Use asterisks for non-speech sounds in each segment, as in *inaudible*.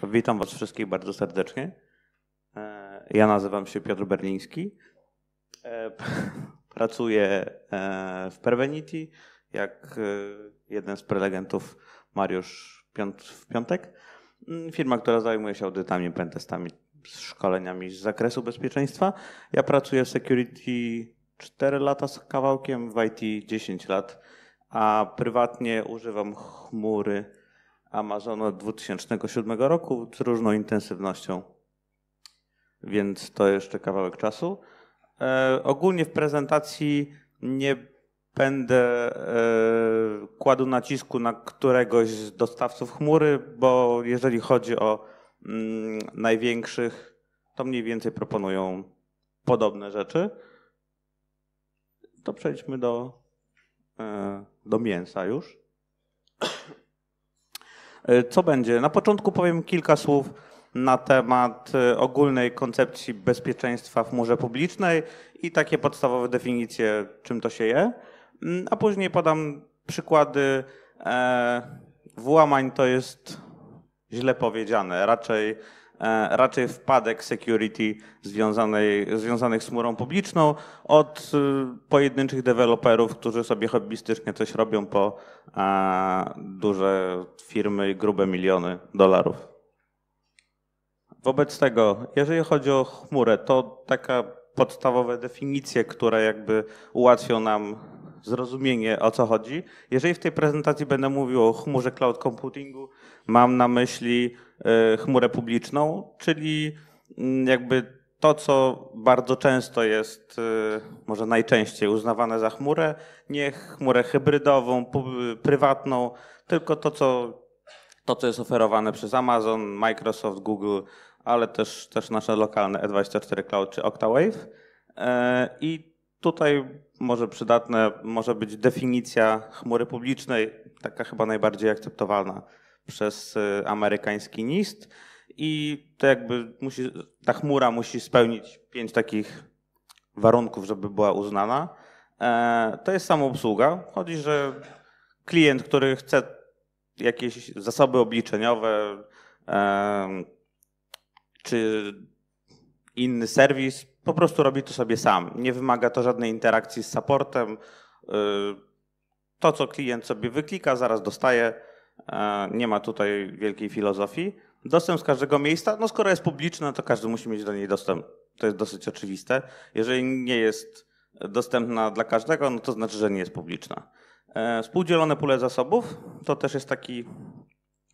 To witam Was wszystkich bardzo serdecznie. E, ja nazywam się Piotr Berliński. E, *laughs* pracuję e, w Pervenity, jak jeden z prelegentów Mariusz w Piątek. Mm, firma, która zajmuje się audytami, pentestami, szkoleniami z zakresu bezpieczeństwa. Ja pracuję w security 4 lata z kawałkiem, w IT 10 lat, a prywatnie używam chmury Amazon od 2007 roku z różną intensywnością, więc to jeszcze kawałek czasu. E, ogólnie w prezentacji nie będę e, kładł nacisku na któregoś z dostawców chmury, bo jeżeli chodzi o mm, największych, to mniej więcej proponują podobne rzeczy. To przejdźmy do, e, do mięsa już. E, co będzie? Na początku powiem kilka słów na temat e, ogólnej koncepcji bezpieczeństwa w murze publicznej i takie podstawowe definicje, czym to się je, mm, a później podam przykłady. E, włamań to jest źle powiedziane, raczej E, raczej wpadek security związanej, związanych z chmurą publiczną od y, pojedynczych deweloperów, którzy sobie hobbystycznie coś robią po e, duże firmy, i grube miliony dolarów. Wobec tego, jeżeli chodzi o chmurę, to taka podstawowe definicje, które jakby ułatwią nam zrozumienie o co chodzi. Jeżeli w tej prezentacji będę mówił o chmurze cloud computingu, mam na myśli E, chmurę publiczną, czyli mm, jakby to, co bardzo często jest, e, może najczęściej uznawane za chmurę, nie chmurę hybrydową, prywatną, tylko to, co, to, co jest oferowane przez Amazon, Microsoft, Google, ale też, też nasze lokalne E24 Cloud czy Octawave. E, I tutaj może przydatne może być definicja chmury publicznej, taka chyba najbardziej akceptowalna przez y, amerykański NIST i to jakby musi, ta chmura musi spełnić pięć takich warunków, żeby była uznana. E, to jest samoobsługa. Chodzi, że klient, który chce jakieś zasoby obliczeniowe e, czy inny serwis, po prostu robi to sobie sam. Nie wymaga to żadnej interakcji z supportem. E, to, co klient sobie wyklika, zaraz dostaje. E, nie ma tutaj wielkiej filozofii. Dostęp z każdego miejsca, no skoro jest publiczna, to każdy musi mieć do niej dostęp. To jest dosyć oczywiste. Jeżeli nie jest dostępna dla każdego, no to znaczy, że nie jest publiczna. Współdzielone e, pule zasobów to też jest taki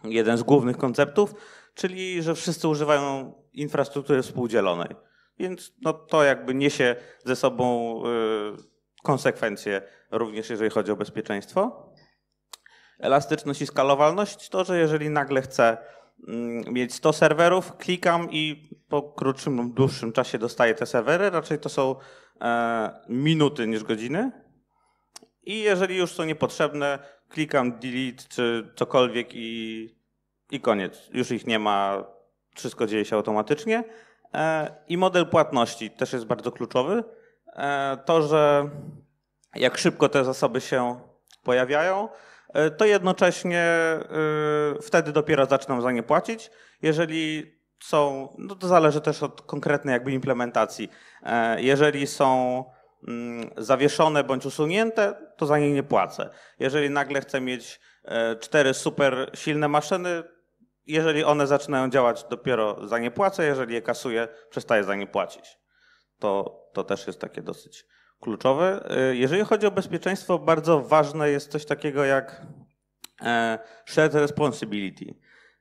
jeden z głównych konceptów, czyli że wszyscy używają infrastruktury współdzielonej. Więc no, to jakby niesie ze sobą y, konsekwencje również jeżeli chodzi o bezpieczeństwo elastyczność i skalowalność, to że jeżeli nagle chcę mm, mieć 100 serwerów, klikam i po krótszym lub dłuższym czasie dostaję te serwery. Raczej to są e, minuty niż godziny. I jeżeli już są niepotrzebne, klikam delete czy cokolwiek i, i koniec. Już ich nie ma, wszystko dzieje się automatycznie. E, I model płatności też jest bardzo kluczowy. E, to, że jak szybko te zasoby się pojawiają, E, to jednocześnie e, wtedy dopiero zaczną za nie płacić. Jeżeli są, no to zależy też od konkretnej jakby implementacji. E, jeżeli są mm, zawieszone bądź usunięte, to za nie nie płacę. Jeżeli nagle chcę mieć cztery super silne maszyny, jeżeli one zaczynają działać, dopiero za nie płacę. Jeżeli je kasuję, przestaję za nie płacić. To, to też jest takie dosyć kluczowy. Jeżeli chodzi o bezpieczeństwo, bardzo ważne jest coś takiego jak e, shared responsibility.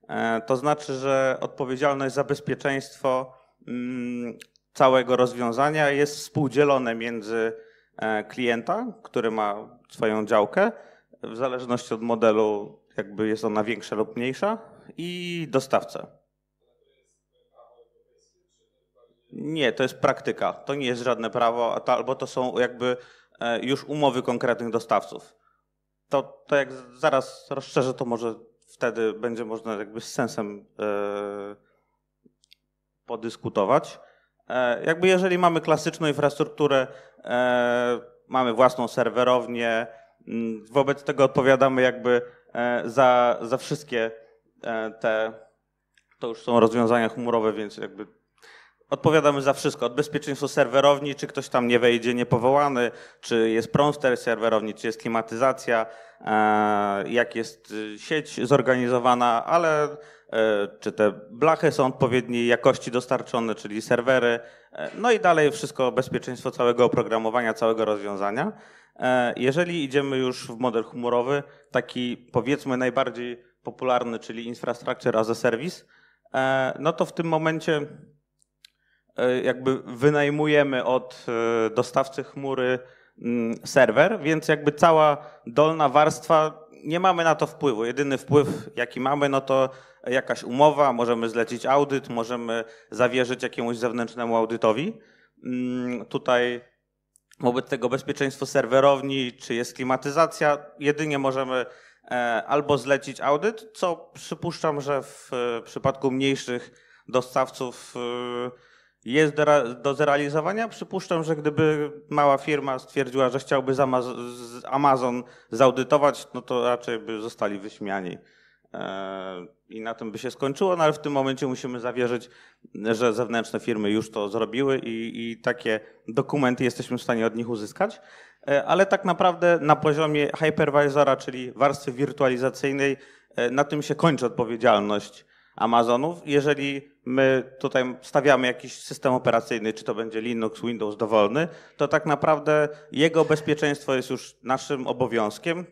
E, to znaczy, że odpowiedzialność za bezpieczeństwo mm, całego rozwiązania jest współdzielone między e, klienta, który ma swoją działkę, w zależności od modelu, jakby jest ona większa lub mniejsza, i dostawcę. Nie, to jest praktyka. To nie jest żadne prawo, albo to są jakby e, już umowy konkretnych dostawców. To, to jak zaraz rozszerzę, to może wtedy będzie można jakby z sensem e, podyskutować. E, jakby jeżeli mamy klasyczną infrastrukturę, mamy własną serwerownię, wobec tego odpowiadamy jakby za, za wszystkie te, to już są rozwiązania chmurowe, więc jakby Odpowiadamy za wszystko, od bezpieczeństwa serwerowni, czy ktoś tam nie wejdzie niepowołany, czy jest prąd w serwerowni, czy jest klimatyzacja, e, jak jest y, sieć zorganizowana, ale e, czy te blachy są odpowiedniej jakości dostarczone, czyli serwery, e, no i dalej wszystko bezpieczeństwo całego oprogramowania, całego rozwiązania. Jeżeli idziemy już w model chmurowy, taki powiedzmy najbardziej popularny, czyli infrastructure as a service, no to w tym momencie E, jakby wynajmujemy od e, dostawcy chmury mm, serwer, więc jakby cała dolna warstwa nie mamy na to wpływu. Jedyny wpływ, jaki mamy, no to jakaś umowa, możemy zlecić audyt, możemy zawierzyć jakiemuś zewnętrznemu audytowi. Mm, tutaj wobec tego bezpieczeństwo serwerowni, czy jest klimatyzacja, jedynie możemy e, albo zlecić audyt, co przypuszczam, że w przypadku mniejszych dostawców jest do zrealizowania. Przypuszczam, że gdyby mała firma stwierdziła, że chciałby Amazon zaudytować, no to raczej by zostali wyśmiani. E, I na tym by się skończyło, no ale w tym momencie musimy zawierzyć, że zewnętrzne firmy już to zrobiły i, i takie dokumenty jesteśmy w stanie od nich uzyskać. E, ale tak naprawdę na poziomie hypervisora, czyli warstwy wirtualizacyjnej, e, na tym się kończy odpowiedzialność Amazonów. Jeżeli my tutaj stawiamy jakiś system operacyjny, czy to będzie Linux, Windows dowolny, to tak naprawdę jego bezpieczeństwo jest już naszym obowiązkiem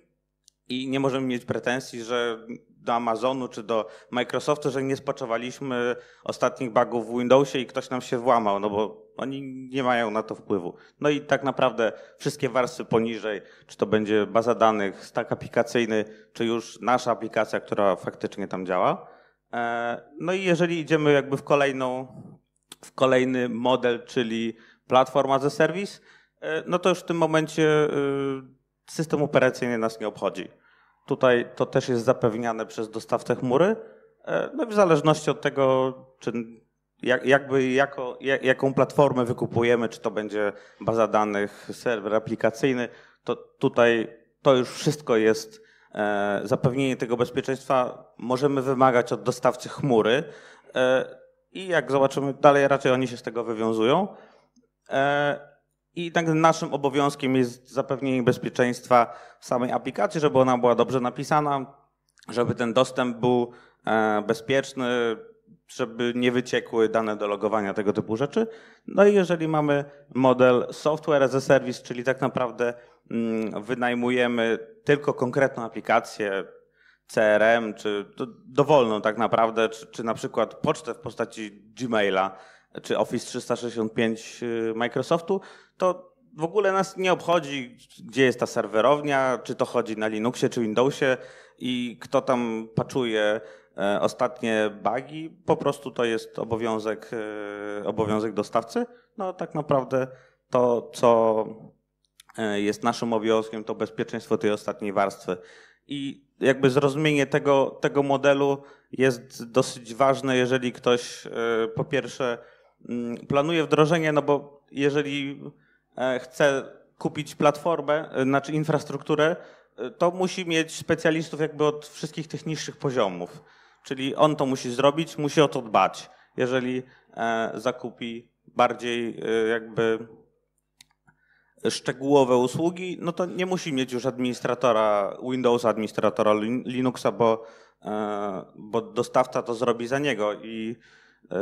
i nie możemy mieć pretensji, że do Amazonu czy do Microsoftu, że nie spaczowaliśmy ostatnich bugów w Windowsie i ktoś nam się włamał, no bo oni nie mają na to wpływu. No i tak naprawdę wszystkie warstwy poniżej, czy to będzie baza danych, stack aplikacyjny, czy już nasza aplikacja, która faktycznie tam działa, E, no i jeżeli idziemy jakby w kolejną, w kolejny model, czyli platforma as a service, e, no to już w tym momencie e, system operacyjny nas nie obchodzi. Tutaj to też jest zapewniane przez dostawcę chmury. No i w zależności od tego, czy jak, jakby jako, jak, jaką platformę wykupujemy, czy to będzie baza danych, serwer aplikacyjny, to tutaj to już wszystko jest E, zapewnienie tego bezpieczeństwa możemy wymagać od dostawcy chmury e, i jak zobaczymy dalej, raczej oni się z tego wywiązują. E, I tak naszym obowiązkiem jest zapewnienie bezpieczeństwa samej aplikacji, żeby ona była dobrze napisana, żeby ten dostęp był bezpieczny, żeby nie wyciekły dane do logowania, tego typu rzeczy. No i jeżeli mamy model software as a service, czyli tak naprawdę mm, wynajmujemy tylko konkretną aplikację CRM, czy dowolną tak naprawdę, czy, czy na przykład pocztę w postaci Gmaila, czy Office 365 y, Microsoftu, to w ogóle nas nie obchodzi, gdzie jest ta serwerownia, czy to chodzi na Linuxie, czy Windowsie i kto tam paczuje e, ostatnie bugi. Po prostu to jest obowiązek, e, obowiązek dostawcy. No tak naprawdę to, co E, jest naszym obowiązkiem, to bezpieczeństwo tej ostatniej warstwy. I jakby zrozumienie tego, tego modelu jest dosyć ważne, jeżeli ktoś e, po pierwsze mm, planuje wdrożenie, no bo jeżeli e, chce kupić platformę, znaczy infrastrukturę, to musi mieć specjalistów jakby od wszystkich tych niższych poziomów. Czyli on to musi zrobić, musi o to dbać. Jeżeli zakupi bardziej jakby szczegółowe usługi, no to nie musi mieć już administratora Windowsa, administratora Linuxa, bo, e, bo dostawca to zrobi za niego i e,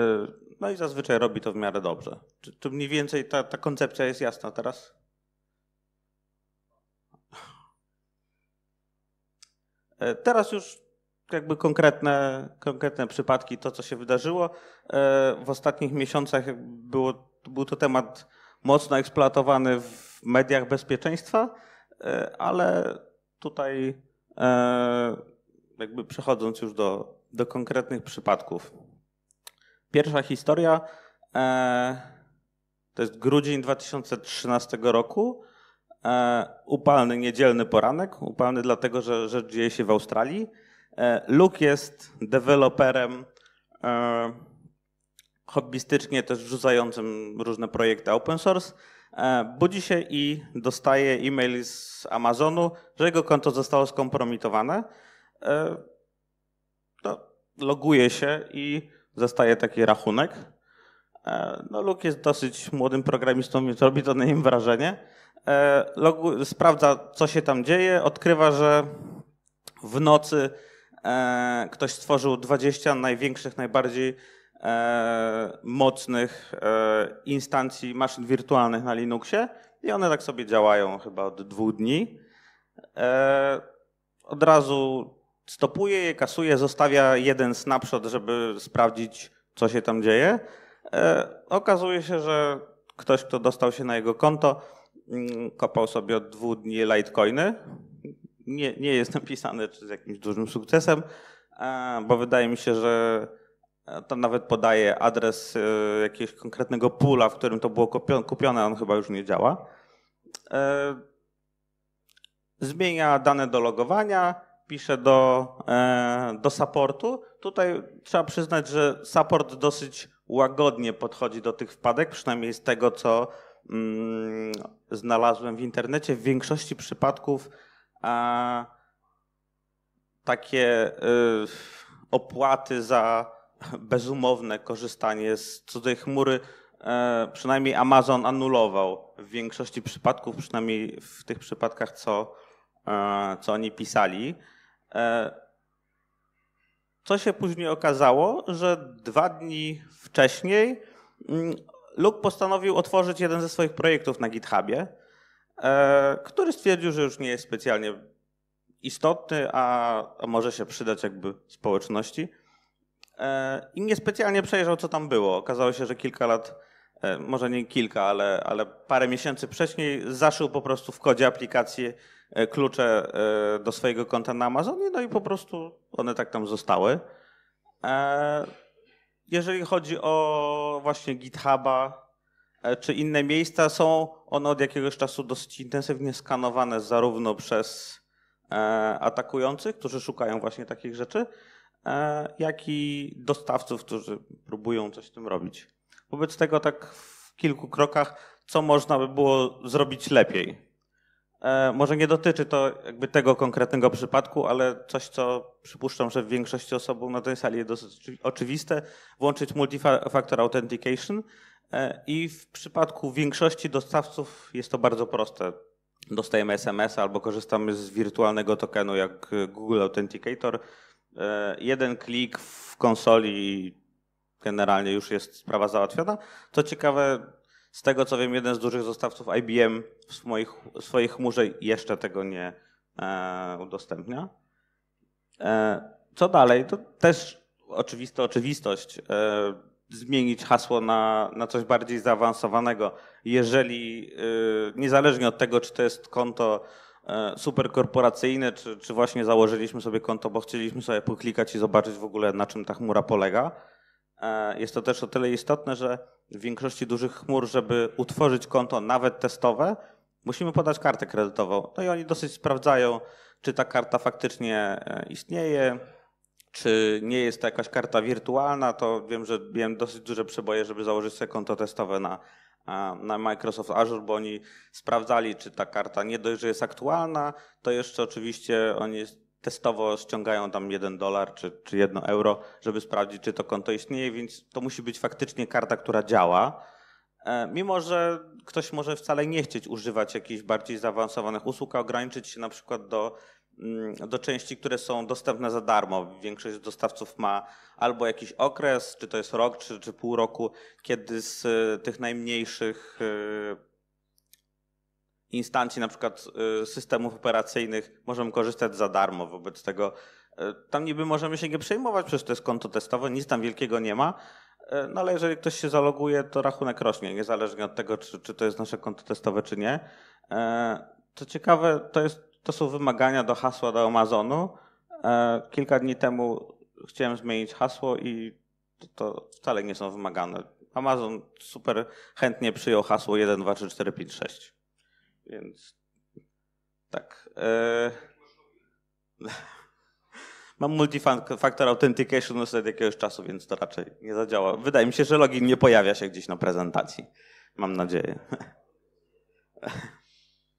no i zazwyczaj robi to w miarę dobrze. Czy, mniej więcej ta, ta koncepcja jest jasna teraz? E, teraz już jakby konkretne, konkretne przypadki, to co się wydarzyło. W ostatnich miesiącach było, był to temat mocno eksploatowany w w mediach bezpieczeństwa, e, ale tutaj e, jakby przechodząc już do, do konkretnych przypadków. Pierwsza historia e, to jest grudzień 2013 roku. Upalny niedzielny poranek, upalny dlatego, że rzecz dzieje się w Australii. Luke jest deweloperem hobbystycznie też wrzucającym różne projekty open source E, budzi się i dostaje e-mail z Amazonu, że jego konto zostało skompromitowane. To e, no, loguje się i zostaje taki rachunek. E, no, Luke jest dosyć młodym programistą, więc robi to na nim wrażenie. Logu, sprawdza, co się tam dzieje, odkrywa, że w nocy ktoś stworzył 20 największych, najbardziej e, mocnych e, instancji maszyn wirtualnych na Linuxie i one tak sobie działają chyba od dwóch dni. E, od razu stopuje je, kasuje, zostawia jeden snapshot, żeby sprawdzić, co się tam dzieje. E, okazuje się, że ktoś, kto dostał się na jego konto, mm, kopał sobie od dwóch dni Litecoiny. Nie, nie jest napisane *laughs* czy z jakimś dużym sukcesem, bo wydaje mi się, że to nawet podaje adres e, jakiegoś konkretnego pula, w którym to było kupione, on chyba już nie działa. E, zmienia dane do logowania, pisze do, e, do supportu. Tutaj trzeba przyznać, że support dosyć łagodnie podchodzi do tych wpadek, przynajmniej z tego, co mm, znalazłem w internecie. W większości przypadków a, takie y, opłaty za bezumowne korzystanie z cudzej chmury e, przynajmniej Amazon anulował w większości przypadków, przynajmniej w tych przypadkach, co, e, co oni pisali. E, co się później okazało, że dwa dni wcześniej mm, Luke postanowił otworzyć jeden ze swoich projektów na GitHubie, który stwierdził, że już nie jest specjalnie istotny, a może się przydać jakby społeczności. E, i niespecjalnie przejrzał, co tam było. Okazało się, że kilka lat, e, może nie kilka, ale, ale parę miesięcy wcześniej zaszył po prostu w kodzie aplikacji e, klucze do swojego konta na Amazonie, no i po prostu one tak tam zostały. Jeżeli chodzi o właśnie GitHuba czy inne miejsca, są one od jakiegoś czasu dosyć intensywnie skanowane zarówno przez atakujących, którzy szukają właśnie takich rzeczy, E, jak i dostawców, którzy próbują coś z tym robić. Wobec tego tak w kilku krokach, co można by było zrobić lepiej. E, może nie dotyczy to jakby tego konkretnego przypadku, ale coś, co przypuszczam, że w większości osób na tej sali jest dosyć oczywiste, włączyć multifactor authentication e, i w przypadku większości dostawców jest to bardzo proste. Dostajemy SMS albo korzystamy z wirtualnego tokenu jak Google Authenticator, E, jeden klik w konsoli generalnie już jest sprawa załatwiona. Co ciekawe, z tego co wiem, jeden z dużych dostawców IBM w swoich, w swojej chmurze jeszcze tego nie e, udostępnia. E, co dalej? To też oczywista oczywistość. E, zmienić hasło na, na coś bardziej zaawansowanego. Jeżeli, e, niezależnie od tego, czy to jest konto E, superkorporacyjne, czy, czy właśnie założyliśmy sobie konto, bo chcieliśmy sobie poklikać i zobaczyć w ogóle, na czym ta chmura polega. E, jest to też o tyle istotne, że w większości dużych chmur, żeby utworzyć konto, nawet testowe, musimy podać kartę kredytową. No i oni dosyć sprawdzają, czy ta karta faktycznie e, istnieje, czy nie jest to jakaś karta wirtualna. To wiem, że miałem dosyć duże przeboje, żeby założyć sobie konto testowe na na Microsoft Azure, bo oni sprawdzali, czy ta karta nie dość, że jest aktualna, to jeszcze oczywiście oni testowo ściągają tam jeden dolar czy, czy jedno euro, żeby sprawdzić, czy to konto istnieje, więc to musi być faktycznie karta, która działa. E, mimo, że ktoś może wcale nie chcieć używać jakichś bardziej zaawansowanych usług, a ograniczyć się na przykład do Mm, do części, które są dostępne za darmo. Większość dostawców ma albo jakiś okres, czy to jest rok, czy, czy pół roku, kiedy z y, tych najmniejszych y, instancji, na przykład y, systemów operacyjnych, możemy korzystać za darmo. Wobec tego tam niby możemy się nie przejmować, przecież to jest konto testowe, nic tam wielkiego nie ma. No ale jeżeli ktoś się zaloguje, to rachunek rośnie, niezależnie od tego, czy, czy to jest nasze konto testowe, czy nie. Co ciekawe, to jest to są wymagania do hasła do Amazonu. E, kilka dni temu chciałem zmienić hasło i to, to wcale nie są wymagane. Amazon super chętnie przyjął hasło 1, 2, 3, 4, 5, 6. Więc tak. E, *laughs* mam multifactor authentication już od jakiegoś czasu, więc to raczej nie zadziała. Wydaje mi się, że login nie pojawia się gdzieś na prezentacji. Mam nadzieję. *laughs*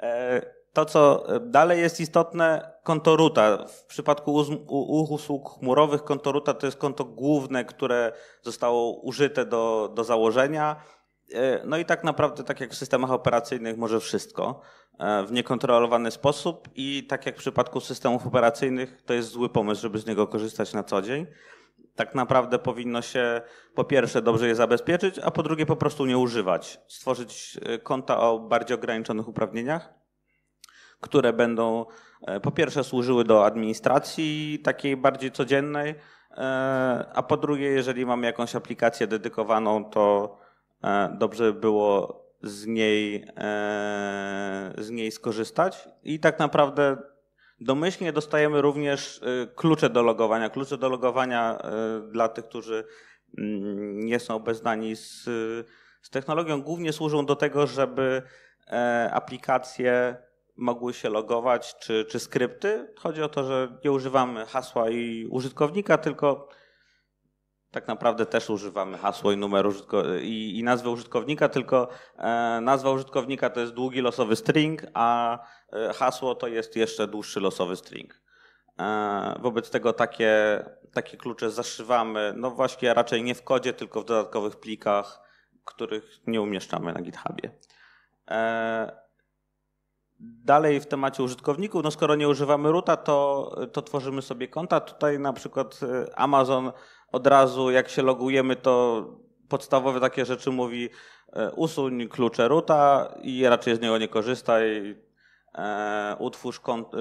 E, to, co e, dalej jest istotne, konto ruta. W przypadku usług chmurowych konto ruta to jest konto główne, które zostało użyte do, do założenia. E, no i tak naprawdę, tak jak w systemach operacyjnych, może wszystko e, w niekontrolowany sposób i tak jak w przypadku systemów operacyjnych, to jest zły pomysł, żeby z niego korzystać na co dzień. Tak naprawdę powinno się po pierwsze dobrze je zabezpieczyć, a po drugie po prostu nie używać. Stworzyć konta o bardziej ograniczonych uprawnieniach które będą e, po pierwsze służyły do administracji takiej bardziej codziennej, e, a po drugie, jeżeli mamy jakąś aplikację dedykowaną, to e, dobrze by było z niej, z niej skorzystać. I tak naprawdę domyślnie dostajemy również klucze do logowania. Klucze do logowania dla tych, którzy mm, nie są obeznani z, z technologią, głównie służą do tego, żeby aplikacje mogły się logować, czy, czy skrypty. Chodzi o to, że nie używamy hasła i użytkownika, tylko tak naprawdę też używamy hasło i numer użytko- i, i nazwę użytkownika, tylko e, nazwa użytkownika to jest długi losowy string, a e, hasło to jest jeszcze dłuższy losowy string. E, wobec tego takie, takie klucze zaszywamy, no właśnie raczej nie w kodzie, tylko w dodatkowych plikach, których nie umieszczamy na GitHubie. E, Dalej w temacie użytkowników, no skoro nie używamy ruta, to, to tworzymy sobie konta. Tutaj na przykład y, Amazon od razu jak się logujemy, to podstawowe takie rzeczy mówi y, usuń klucze ruta i raczej z niego nie korzystaj. E, utwórz kont, y,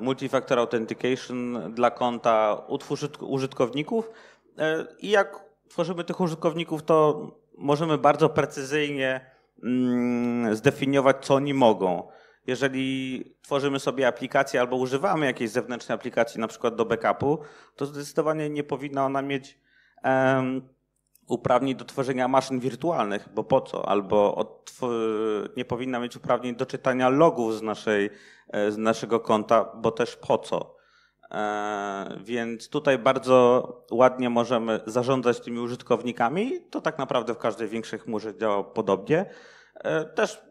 multifactor authentication dla konta, utwórz użytkowników e, i jak tworzymy tych użytkowników, to możemy bardzo precyzyjnie Mm, zdefiniować, co oni mogą. Jeżeli tworzymy sobie aplikację albo używamy jakiejś zewnętrznej aplikacji, na przykład do backupu, to zdecydowanie nie powinna ona mieć um, uprawnień do tworzenia maszyn wirtualnych, bo po co? Albo nie powinna mieć uprawnień do czytania logów z, naszej, e, z naszego konta, bo też po co? E, więc tutaj bardzo ładnie możemy zarządzać tymi użytkownikami. To tak naprawdę w każdej większej chmurze działa podobnie. E, też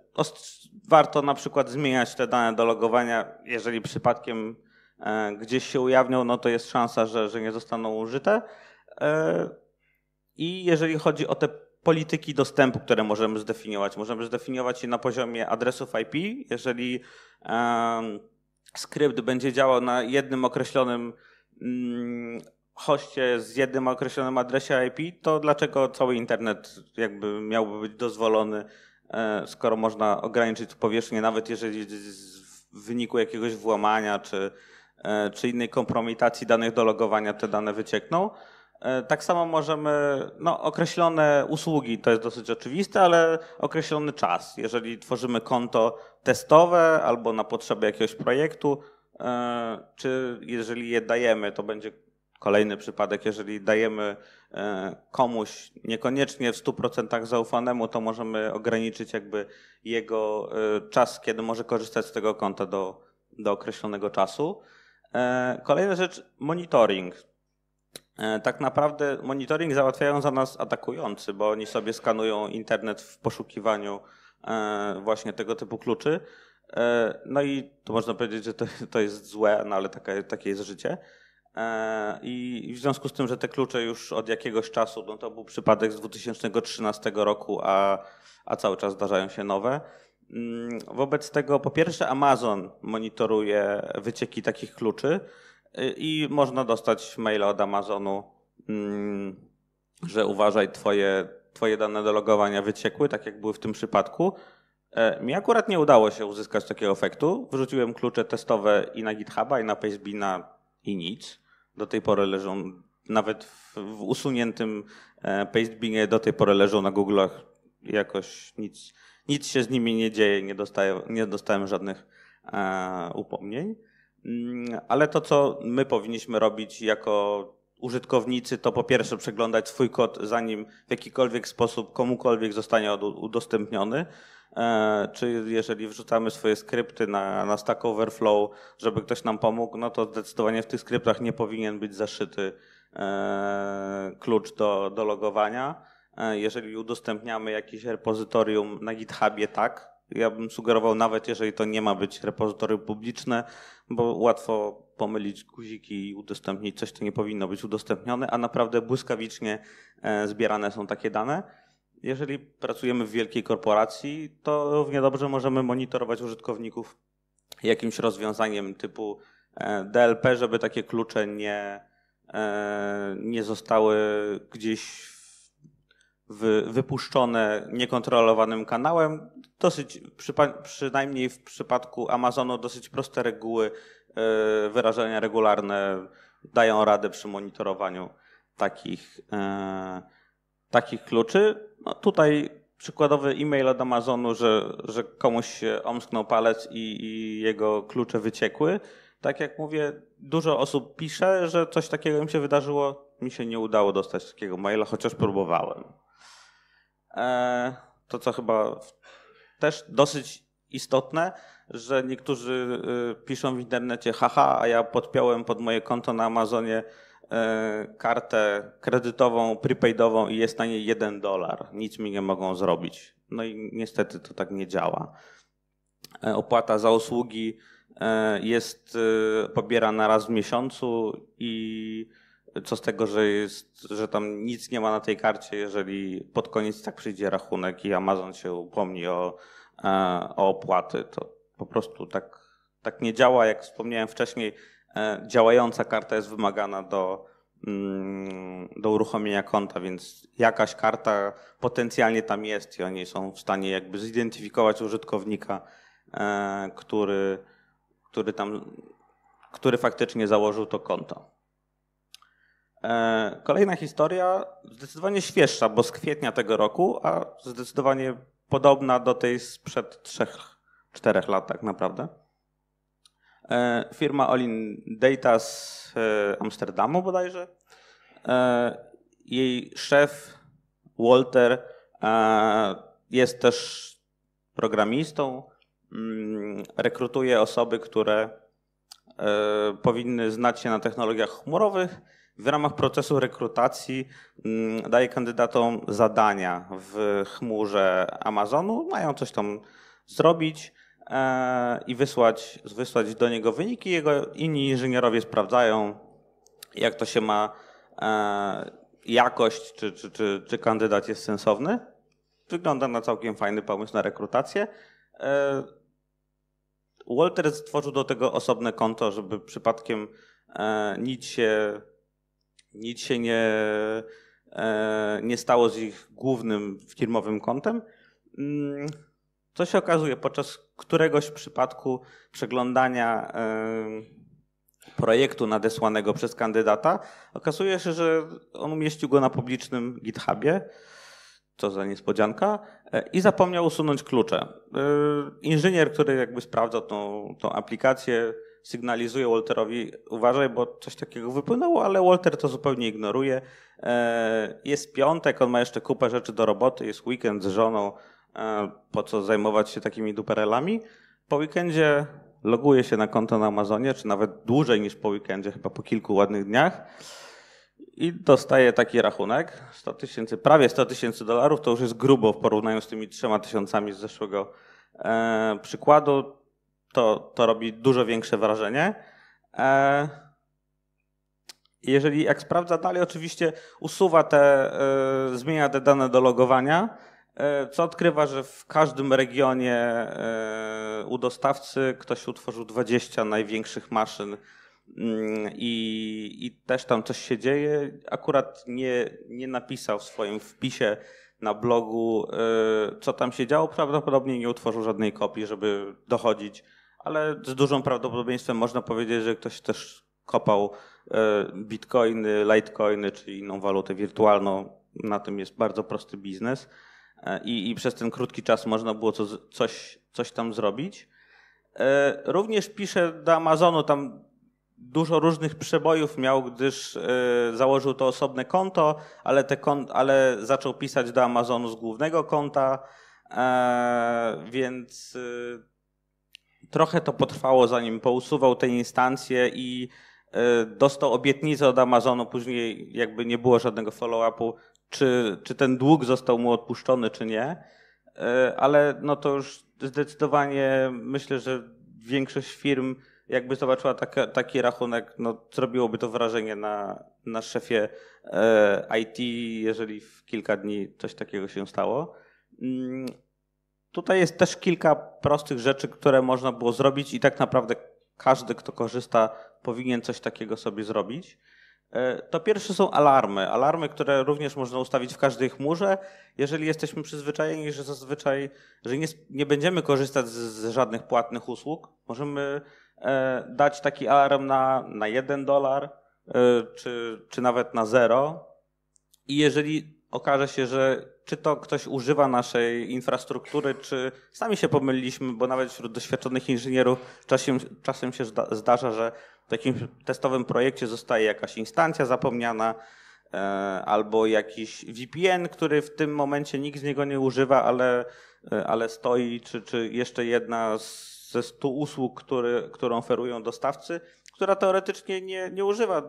warto na przykład zmieniać te dane do logowania, jeżeli przypadkiem e, gdzieś się ujawnią, no to jest szansa, że, że nie zostaną użyte. I jeżeli chodzi o te polityki dostępu, które możemy zdefiniować, możemy zdefiniować je na poziomie adresów IP. Jeżeli skrypt będzie działał na jednym określonym mm, hoście z jednym określonym adresem IP, to dlaczego cały internet jakby miałby być dozwolony, e, skoro można ograniczyć powierzchnię, nawet jeżeli w wyniku jakiegoś włamania czy, e, czy innej kompromitacji danych do logowania te dane wyciekną? E, tak samo możemy, no, określone usługi to jest dosyć oczywiste, ale określony czas. Jeżeli tworzymy konto testowe albo na potrzeby jakiegoś projektu, e, czy jeżeli je dajemy, to będzie kolejny przypadek, jeżeli dajemy e, komuś niekoniecznie w 100% zaufanemu, to możemy ograniczyć jakby jego czas, kiedy może korzystać z tego konta do, do określonego czasu. Kolejna rzecz, monitoring E, tak naprawdę monitoring załatwiają za nas atakujący, bo oni sobie skanują internet w poszukiwaniu e, właśnie tego typu kluczy. E, no i to można powiedzieć, że to, to jest złe, no ale takie, takie jest życie. I w związku z tym, że te klucze już od jakiegoś czasu, no to był przypadek z 2013 roku, a, a cały czas zdarzają się nowe. Mm, wobec tego po pierwsze Amazon monitoruje wycieki takich kluczy, Y, i można dostać maila od Amazonu, mm, że uważaj, twoje, twoje dane do logowania wyciekły, tak jak były w tym przypadku. Y, mi akurat nie udało się uzyskać takiego efektu. Wrzuciłem klucze testowe i na GitHuba, i na Pastebina i nic. Do tej pory leżą, nawet w, usuniętym e, Pastebinie do tej pory leżą na Google'ach. Jakoś nic, nic się z nimi nie dzieje, nie, dostaję, nie dostałem żadnych e, upomnień. Mm, ale to, co my powinniśmy robić jako użytkownicy, to po pierwsze przeglądać swój kod, zanim w jakikolwiek sposób komukolwiek zostanie udostępniony. E, czy jeżeli wrzucamy swoje skrypty na, na Stack Overflow, żeby ktoś nam pomógł, no to zdecydowanie w tych skryptach nie powinien być zaszyty e, klucz do, do logowania. E, jeżeli udostępniamy jakieś repozytorium na GitHubie, tak, ja bym sugerował nawet, jeżeli to nie ma być repozytory publiczne, bo łatwo pomylić guziki i udostępnić coś, co nie powinno być udostępnione, a naprawdę błyskawicznie e, zbierane są takie dane. Jeżeli pracujemy w wielkiej korporacji, to równie dobrze możemy monitorować użytkowników jakimś rozwiązaniem typu e, DLP, żeby takie klucze nie, e, nie zostały gdzieś w, wypuszczone niekontrolowanym kanałem. Dosyć, przynajmniej w przypadku Amazonu, dosyć proste reguły e, wyrażenia regularne dają radę przy monitorowaniu takich, e, takich kluczy. No tutaj przykładowy e-mail od Amazonu, że, że komuś się omsknął palec i, i jego klucze wyciekły. Tak jak mówię, dużo osób pisze, że coś takiego im się wydarzyło. Mi się nie udało dostać takiego maila, chociaż próbowałem. E, to co chyba też dosyć istotne, że niektórzy y, piszą w internecie haha, a ja podpiąłem pod moje konto na Amazonie e, kartę kredytową, prepaidową i jest na niej jeden dolar. Nic mi nie mogą zrobić. No i niestety to tak nie działa. E, opłata za usługi jest y, pobierana raz w miesiącu i co z tego, że, jest, że tam nic nie ma na tej karcie, jeżeli pod koniec tak przyjdzie rachunek i Amazon się upomni o, e, o opłaty. To po prostu tak, tak nie działa. Jak wspomniałem wcześniej, e, działająca karta jest wymagana do, mm, do uruchomienia konta, więc jakaś karta potencjalnie tam jest i oni są w stanie jakby zidentyfikować użytkownika, e, który, który tam który faktycznie założył to konto. E, kolejna historia, zdecydowanie świeższa, bo z kwietnia tego roku, a zdecydowanie podobna do tej sprzed 3-4 lat, tak naprawdę. E, firma Olin Data z e, Amsterdamu bodajże. Jej szef Walter jest też programistą, mm, rekrutuje osoby, które powinny znać się na technologiach chmurowych w ramach procesu rekrutacji mm, daje kandydatom zadania w chmurze Amazonu. Mają coś tam zrobić e, i wysłać, wysłać do niego wyniki. Jego inni inżynierowie sprawdzają, jak to się ma e, jakość, czy, czy, czy, czy kandydat jest sensowny. Wygląda na całkiem fajny pomysł na rekrutację. E, Walter stworzył do tego osobne konto, żeby przypadkiem nic się nic się nie, e, nie stało z ich głównym firmowym kontem. Mm, co się okazuje, podczas któregoś przypadku przeglądania e, projektu nadesłanego przez kandydata, okazuje się, że on umieścił go na publicznym GitHubie, co za niespodzianka, e, i zapomniał usunąć klucze. Inżynier, który jakby sprawdzał tą, tą aplikację, sygnalizuje Walterowi, uważaj, bo coś takiego wypłynęło, ale Walter to zupełnie ignoruje. E, jest piątek, on ma jeszcze kupę rzeczy do roboty, jest weekend z żoną, e, po co zajmować się takimi duperelami. Po weekendzie loguje się na konto na Amazonie, czy nawet dłużej niż po weekendzie, chyba po kilku ładnych dniach i dostaje taki rachunek, 100 tysięcy, prawie 100 tysięcy dolarów, to już jest grubo w porównaniu z tymi trzema tysiącami z zeszłego e, przykładu to, to robi dużo większe wrażenie. E, jeżeli jak sprawdza dalej, oczywiście usuwa te, e, zmienia te dane do logowania, e, co odkrywa, że w każdym regionie u dostawcy ktoś utworzył 20 największych maszyn mm, i, i też tam coś się dzieje. Akurat nie, nie napisał w swoim wpisie na blogu, co tam się działo. Prawdopodobnie nie utworzył żadnej kopii, żeby dochodzić ale z dużą prawdopodobieństwem można powiedzieć, że ktoś też kopał e, bitcoiny, litecoiny czy inną walutę wirtualną. Na tym jest bardzo prosty biznes e, i, i przez ten krótki czas można było co, coś, coś tam zrobić. E, również pisze do Amazonu, tam dużo różnych przebojów miał, gdyż założył to osobne konto, ale, te kont, ale zaczął pisać do Amazonu z głównego konta, więc trochę to potrwało, zanim pousuwał te instancje i e, dostał obietnicę od Amazonu, później jakby nie było żadnego follow-upu, czy, czy ten dług został mu odpuszczony, czy nie. E, ale no to już zdecydowanie myślę, że większość firm jakby zobaczyła taki rachunek, no zrobiłoby to wrażenie na, na szefie e, IT, jeżeli w kilka dni coś takiego się stało. Mm, Tutaj jest też kilka prostych rzeczy, które można było zrobić i tak naprawdę każdy, kto korzysta, powinien coś takiego sobie zrobić. E, to pierwsze są alarmy. Alarmy, które również można ustawić w każdej chmurze, jeżeli jesteśmy przyzwyczajeni, że zazwyczaj że nie, nie będziemy korzystać z, z, żadnych płatnych usług. Możemy e, dać taki alarm na, na 1 dolar e, czy, czy nawet na 0. I jeżeli okaże się, że czy to ktoś używa naszej infrastruktury, czy sami się pomyliliśmy, bo nawet wśród doświadczonych inżynierów czasem, czasem się zdarza, że w takim testowym projekcie zostaje jakaś instancja zapomniana, e, albo jakiś VPN, który w tym momencie nikt z niego nie używa, ale, e, ale stoi, czy, czy jeszcze jedna ze stu usług, który, którą oferują dostawcy, która teoretycznie nie, nie używa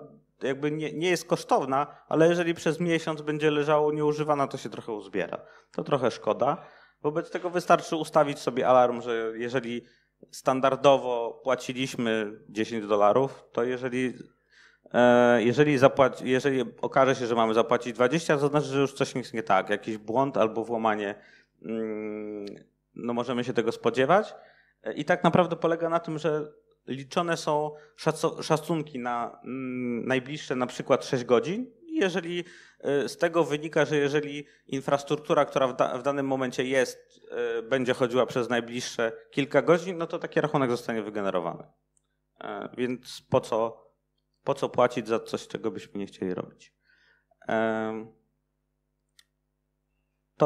jakby nie, nie jest kosztowna, ale jeżeli przez miesiąc będzie leżało nieużywana, to się trochę uzbiera. To trochę szkoda. Wobec tego wystarczy ustawić sobie alarm, że jeżeli standardowo płaciliśmy 10 dolarów, to jeżeli, e, jeżeli, zapłaci, jeżeli okaże się, że mamy zapłacić 20, to znaczy, że już coś jest nie tak, jakiś błąd albo włamanie, mm, no możemy się tego spodziewać. E, I tak naprawdę polega na tym, że liczone są szacunki na mm, najbliższe na przykład 6 godzin. Jeżeli y, z tego wynika, że jeżeli infrastruktura, która w, w danym momencie jest, y, będzie chodziła przez najbliższe kilka godzin, no to taki rachunek zostanie wygenerowany. E, więc po co, po co płacić za coś, czego byśmy nie chcieli robić? E,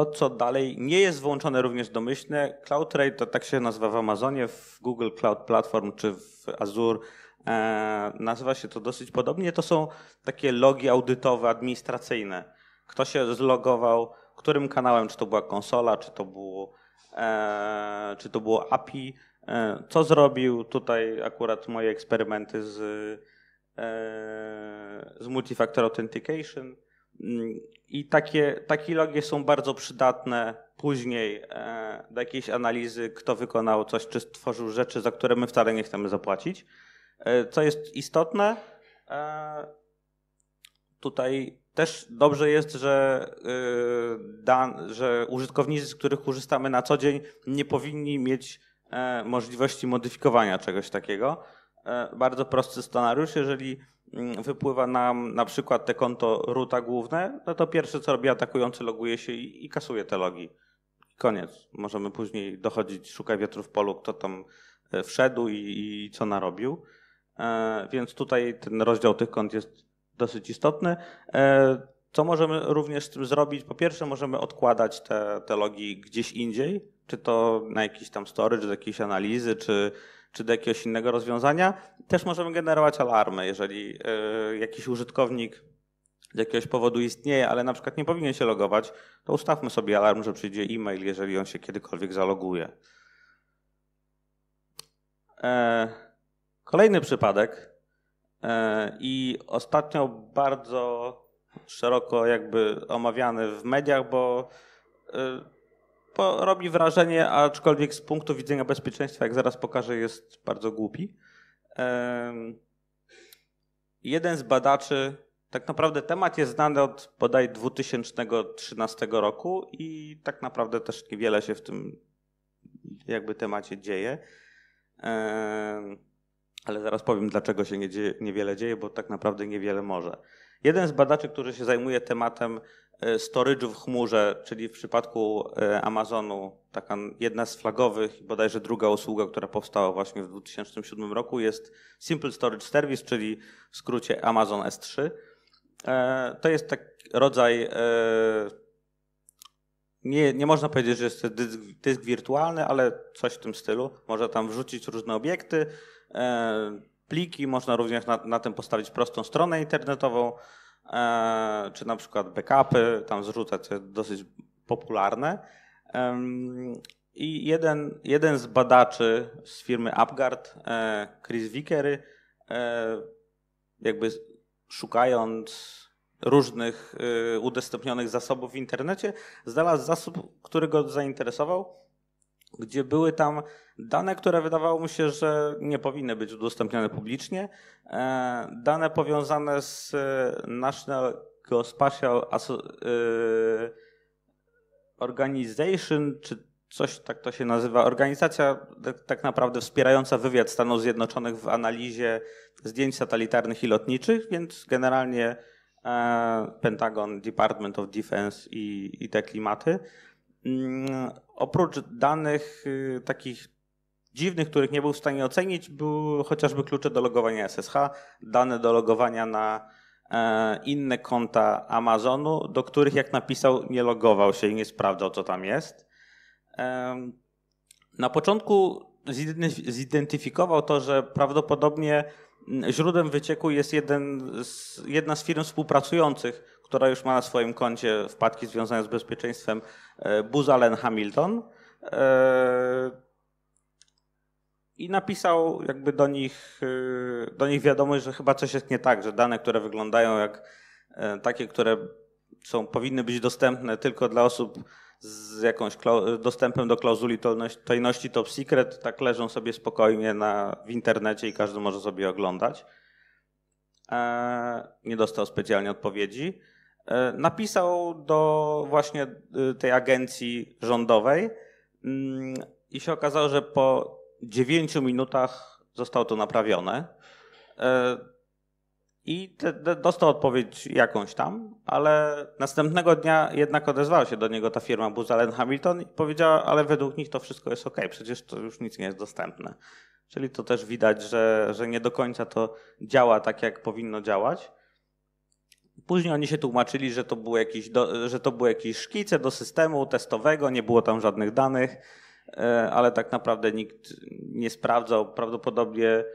to, co dalej nie jest włączone również domyślnie. CloudTrade to tak się nazywa w Amazonie, w Google Cloud Platform czy w Azure. E, nazywa się to dosyć podobnie. To są takie logi audytowe, administracyjne. Kto się zlogował, którym kanałem, czy to była konsola, czy to było, e, czy to było API, e, co zrobił. Tutaj akurat moje eksperymenty z, e, z Multifactor Authentication Mm, I takie, takie logie są bardzo przydatne później e, do jakiejś analizy, kto wykonał coś, czy stworzył rzeczy, za które my wcale nie chcemy zapłacić. E, co jest istotne, e, tutaj też dobrze jest, że, że użytkownicy, z których korzystamy na co dzień, nie powinni mieć możliwości modyfikowania czegoś takiego. E, bardzo prosty scenariusz. Jeżeli mm, wypływa nam na przykład te konto ruta główne, no to pierwsze co robi atakujący loguje się i, i kasuje te logi. Koniec. Możemy później dochodzić, szukaj wiatru w polu, kto tam e, wszedł i, i co narobił. E, więc tutaj ten rozdział tych kont jest dosyć istotny. Co możemy również z tym zrobić? Po pierwsze, możemy odkładać te, te logi gdzieś indziej, czy to na jakiś tam storage, do jakiejś analizy, czy czy do jakiegoś innego rozwiązania. Też możemy generować alarmy, jeżeli e, jakiś użytkownik z jakiegoś powodu istnieje, ale na przykład nie powinien się logować, to ustawmy sobie alarm, że przyjdzie e-mail, jeżeli on się kiedykolwiek zaloguje. E, kolejny przypadek e, i ostatnio bardzo szeroko jakby omawiany w mediach, bo robi wrażenie, aczkolwiek z punktu widzenia bezpieczeństwa, jak zaraz pokażę, jest bardzo głupi. Jeden z badaczy, tak naprawdę temat jest znany od bodaj 2013 roku i tak naprawdę też niewiele się w tym jakby temacie dzieje. Ale zaraz powiem, dlaczego się niewiele dzieje, bo tak naprawdę niewiele może. Jeden z badaczy, który się zajmuje tematem E, storage w chmurze, czyli w przypadku e, Amazonu, taka jedna z flagowych, bodajże druga usługa, która powstała właśnie w 2007 roku, jest Simple Storage Service, czyli w skrócie Amazon S3. E, to jest tak rodzaj, nie, nie można powiedzieć, że jest to dysk, dysk wirtualny, ale coś w tym stylu. Można tam wrzucić różne obiekty, pliki, można również na, na tym postawić prostą stronę internetową. E, czy na przykład backupy, tam zrzucać, to jest dosyć popularne. I jeden, jeden z badaczy z firmy Upguard, e, Chris Vickery, e, jakby szukając różnych udostępnionych zasobów w internecie, znalazł zasób, który go zainteresował gdzie były tam dane, które wydawało mu się, że nie powinny być udostępnione publicznie, e, dane powiązane z e, National Geospatial e, Organization, czy coś tak to się nazywa, organizacja tak, tak naprawdę wspierająca wywiad Stanów Zjednoczonych w analizie zdjęć satelitarnych i lotniczych, więc generalnie Pentagon, Department of Defense i, i te klimaty. Mm, oprócz danych y, takich dziwnych, których nie był w stanie ocenić, były chociażby klucze do logowania SSH, dane do logowania na e, inne konta Amazonu, do których jak napisał nie logował się i nie sprawdzał co tam jest. Na początku zidentyfikował to, że prawdopodobnie mm, źródłem wycieku jest jeden z, jedna z firm współpracujących, która już ma na swoim koncie wpadki związane z bezpieczeństwem e, Buzalen Hamilton. E, I napisał jakby do nich, e, do nich wiadomość, że chyba coś jest nie tak, że dane, które wyglądają jak takie, które są, powinny być dostępne tylko dla osób z jakąś dostępem do klauzuli tajności top secret, tak leżą sobie spokojnie na, w internecie i każdy może sobie oglądać. nie dostał specjalnie odpowiedzi. E, napisał do właśnie y, tej agencji rządowej mm, i się okazało, że po 9 minutach zostało to naprawione. E, I dostał odpowiedź jakąś tam, ale następnego dnia jednak odezwała się do niego ta firma Buzalen Hamilton i powiedziała, ale według nich to wszystko jest ok, przecież to już nic nie jest dostępne. Czyli to też widać, że, że nie do końca to działa tak, jak powinno działać. Później oni się tłumaczyli, że to, były jakieś do, że to były jakieś szkice do systemu testowego, nie było tam żadnych danych, e, ale tak naprawdę nikt nie sprawdzał. Prawdopodobnie e,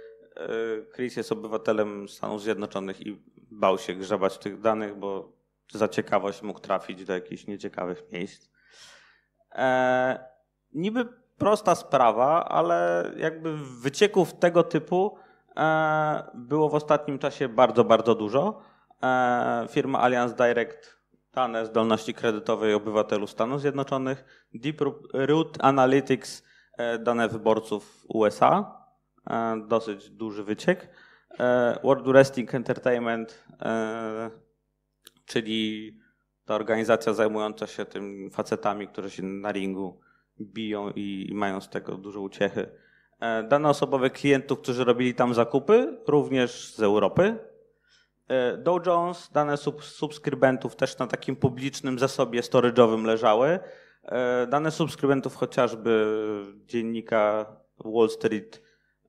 Chris jest obywatelem Stanów Zjednoczonych i bał się grzebać w tych danych, bo za ciekawość mógł trafić do jakichś nieciekawych miejsc. E, niby prosta sprawa, ale jakby wycieków tego typu e, było w ostatnim czasie bardzo, bardzo dużo. E, firma Allianz Direct dane zdolności kredytowej obywateli Stanów Zjednoczonych, Deep Root Analytics e, dane wyborców USA, e, dosyć duży wyciek, World Wrestling Entertainment, czyli ta organizacja zajmująca się tym facetami, którzy się na ringu biją i mają z tego dużo uciechy. Dane osobowe klientów, którzy robili tam zakupy, również z Europy, E, Dow Jones, dane sub subskrybentów też na takim publicznym zasobie storage'owym leżały. E, dane subskrybentów chociażby dziennika Wall Street,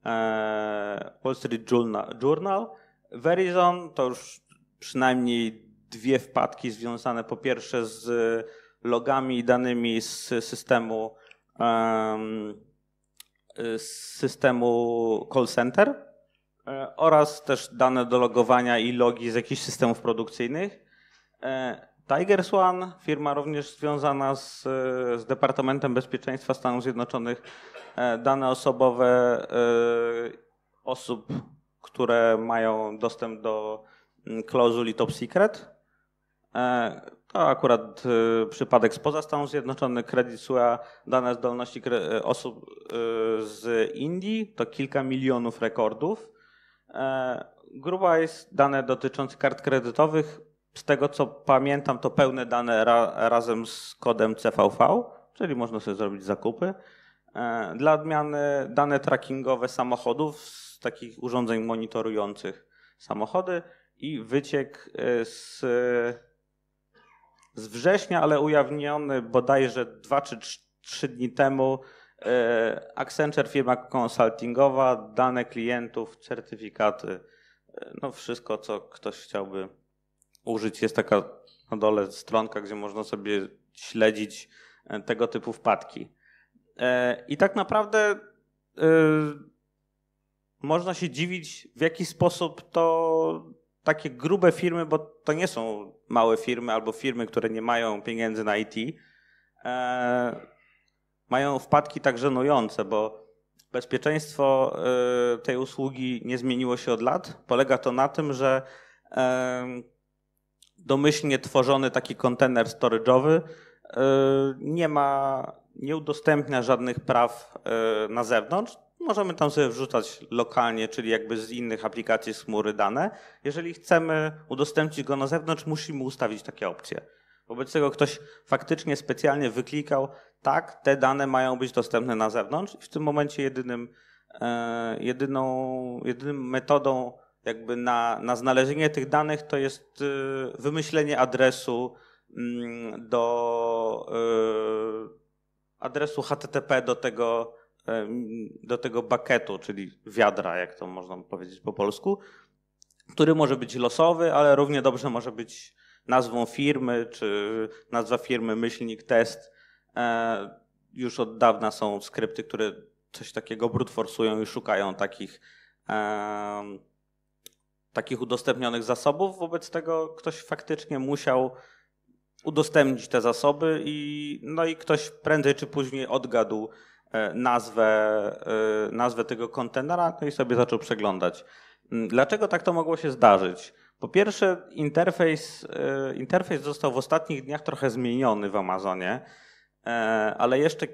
e, Wall Street Journal. Verizon to już przynajmniej dwie wpadki związane po pierwsze z logami i danymi z systemu, z systemu call center E, oraz też dane do logowania i logi z jakichś systemów produkcyjnych. E, TigerSwan, firma również związana z, z Departamentem Bezpieczeństwa Stanów Zjednoczonych, e, dane osobowe osób, które mają dostęp do mm, klauzuli Top Secret. To akurat przypadek spoza Stanów Zjednoczonych, Credit SUA, dane zdolności osób z Indii, to kilka milionów rekordów. E, gruba jest dane dotyczące kart kredytowych. Z tego co pamiętam, to pełne dane ra, razem z kodem CVV, czyli można sobie zrobić zakupy. E, dla odmiany dane trackingowe samochodów z takich urządzeń monitorujących samochody i wyciek e, z, z września, ale ujawniony bodajże 2 czy 3 dni temu E, Accenture, firma konsultingowa, dane klientów, certyfikaty, e, no wszystko, co ktoś chciałby użyć. Jest taka na dole stronka, gdzie można sobie śledzić e, tego typu wpadki. I tak naprawdę można się dziwić, w jaki sposób to takie grube firmy, bo to nie są małe firmy albo firmy, które nie mają pieniędzy na IT, mają wpadki tak żenujące, bo bezpieczeństwo y, tej usługi nie zmieniło się od lat. Polega to na tym, że domyślnie tworzony taki kontener storage'owy y, nie ma, nie udostępnia żadnych praw y, na zewnątrz. Możemy tam sobie wrzucać lokalnie, czyli jakby z innych aplikacji z chmury dane. Jeżeli chcemy udostępnić go na zewnątrz, musimy ustawić takie opcje. Wobec tego ktoś faktycznie specjalnie wyklikał, tak, te dane mają być dostępne na zewnątrz i w tym momencie jedynym, e, jedyną, jedynym metodą jakby na, na znalezienie tych danych to jest e, wymyślenie adresu mm, do e, adresu HTTP do tego, do tego bucketu, czyli wiadra, jak to można powiedzieć po polsku, który może być losowy, ale równie dobrze może być nazwą firmy, czy nazwa firmy, myślnik, test. E, już od dawna są skrypty, które coś takiego brutforsują i szukają takich, e, takich udostępnionych zasobów. Wobec tego ktoś faktycznie musiał udostępnić te zasoby i, no i ktoś prędzej czy później odgadł e, nazwę, nazwę tego kontenera no i sobie zaczął przeglądać. Mm, dlaczego tak to mogło się zdarzyć? Po pierwsze, interfejs, e, interfejs został w ostatnich dniach trochę zmieniony w Amazonie, e, ale jeszcze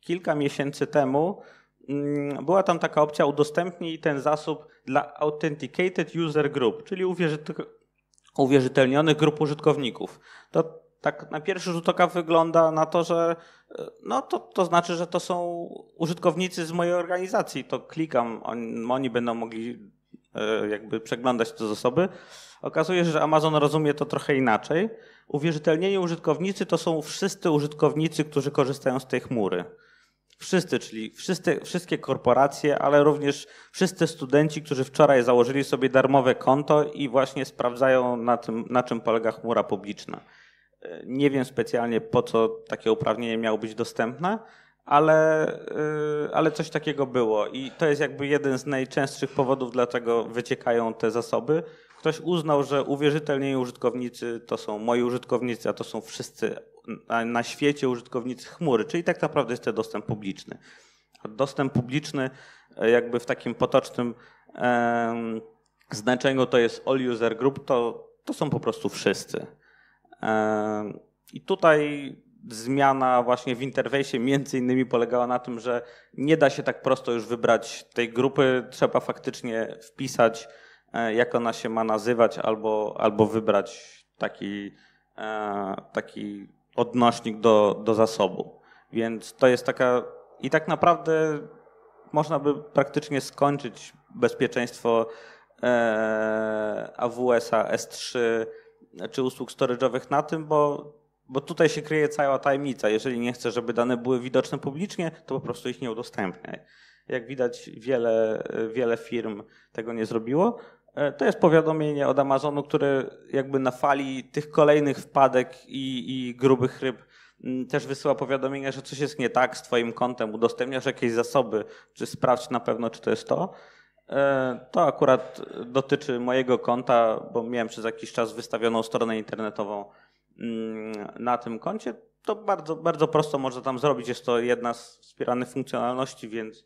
kilka miesięcy temu mm, była tam taka opcja udostępnij ten zasób dla Authenticated User Group, czyli uwierzytelnionych grup użytkowników. To tak na pierwszy rzut oka wygląda na to, że e, no to, to znaczy, że to są użytkownicy z mojej organizacji. To klikam, oni, oni będą mogli E, jakby przeglądać te zasoby. Okazuje się, że Amazon rozumie to trochę inaczej. Uwierzytelnieni użytkownicy to są wszyscy użytkownicy, którzy korzystają z tej chmury. Wszyscy, czyli wszyscy, wszystkie korporacje, ale również wszyscy studenci, którzy wczoraj założyli sobie darmowe konto i właśnie sprawdzają na, tym, na czym polega chmura publiczna. E, nie wiem specjalnie, po co takie uprawnienie miało być dostępne, ale, y, ale coś takiego było. I to jest jakby jeden z najczęstszych powodów, dlaczego wyciekają te zasoby. Ktoś uznał, że uwierzytelnieni użytkownicy to są moi użytkownicy, a to są wszyscy na świecie użytkownicy chmury, czyli tak naprawdę jest to dostęp publiczny. Dostęp publiczny, e, jakby w takim potocznym znaczeniu, to jest all user group, to, to są po prostu wszyscy. I tutaj zmiana właśnie w interfejsie między innymi polegała na tym, że nie da się tak prosto już wybrać tej grupy, trzeba faktycznie wpisać, e, jak ona się ma nazywać, albo, albo wybrać taki, e, taki odnośnik do, do zasobu. Więc to jest taka. I tak naprawdę można by praktycznie skończyć bezpieczeństwo e, AWS-a S3 czy usług storage'owych na tym, bo bo tutaj się kryje cała tajemnica. Jeżeli nie chcesz, żeby dane były widoczne publicznie, to po prostu ich nie udostępniaj. Jak widać, wiele, wiele firm tego nie zrobiło. E, to jest powiadomienie od Amazonu, które jakby na fali tych kolejnych wpadek i, i grubych ryb też wysyła powiadomienie, że coś jest nie tak z Twoim kontem, udostępniasz jakieś zasoby, czy sprawdź na pewno, czy to jest to. E, to akurat dotyczy mojego konta, bo miałem przez jakiś czas wystawioną stronę internetową Mm, na tym koncie, to bardzo, bardzo prosto można tam zrobić. Jest to jedna z wspieranych funkcjonalności, więc,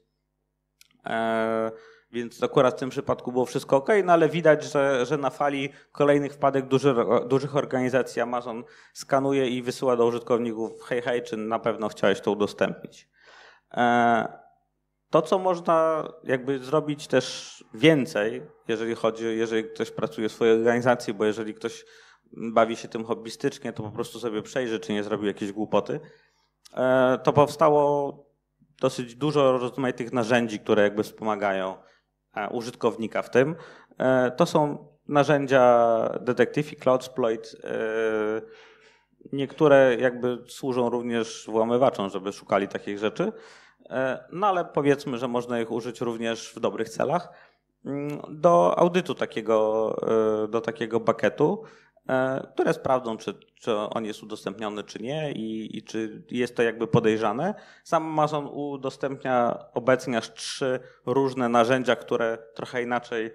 e, więc akurat w tym przypadku było wszystko ok, no ale widać, że, że na fali kolejnych wpadek duży, dużych organizacji Amazon skanuje i wysyła do użytkowników hej, hej, czy na pewno chciałeś to udostępnić. E, to, co można jakby zrobić też więcej, jeżeli chodzi, jeżeli ktoś pracuje w swojej organizacji, bo jeżeli ktoś bawi się tym hobbystycznie, to po prostu sobie przejrzy, czy nie zrobił jakieś głupoty. E, to powstało dosyć dużo rozmaitych narzędzi, które jakby wspomagają e, użytkownika w tym. E, to są narzędzia Detective i CloudSploit. Niektóre jakby służą również włamywaczom, żeby szukali takich rzeczy. No ale powiedzmy, że można ich użyć również w dobrych celach mm, do audytu takiego, do takiego bucketu. E, które sprawdzą, czy, czy on jest udostępniony, czy nie i, i czy jest to jakby podejrzane. Sam Amazon udostępnia obecnie aż trzy różne narzędzia, które trochę inaczej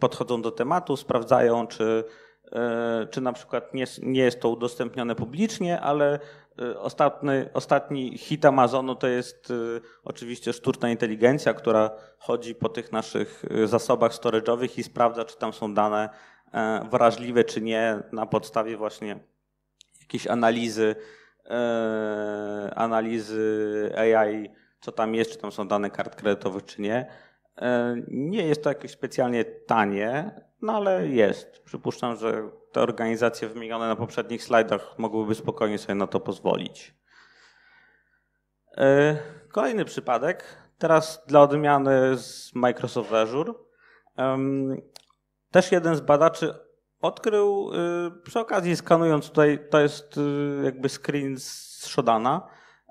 podchodzą do tematu, sprawdzają, czy, e, czy na przykład nie, nie jest to udostępnione publicznie, ale e, ostatni, ostatni hit Amazonu to jest oczywiście sztuczna inteligencja, która chodzi po tych naszych zasobach storage'owych i sprawdza, czy tam są dane E, wrażliwe czy nie na podstawie właśnie jakiejś analizy, e, analizy AI, co tam jest, czy tam są dane kart kredytowych, czy nie. E, nie jest to jakieś specjalnie tanie, no ale jest. Przypuszczam, że te organizacje wymienione na poprzednich slajdach mogłyby spokojnie sobie na to pozwolić. Kolejny przypadek, teraz dla odmiany z Microsoft Azure też jeden z badaczy odkrył y, przy okazji skanując tutaj, to jest y, jakby screen z Shodana,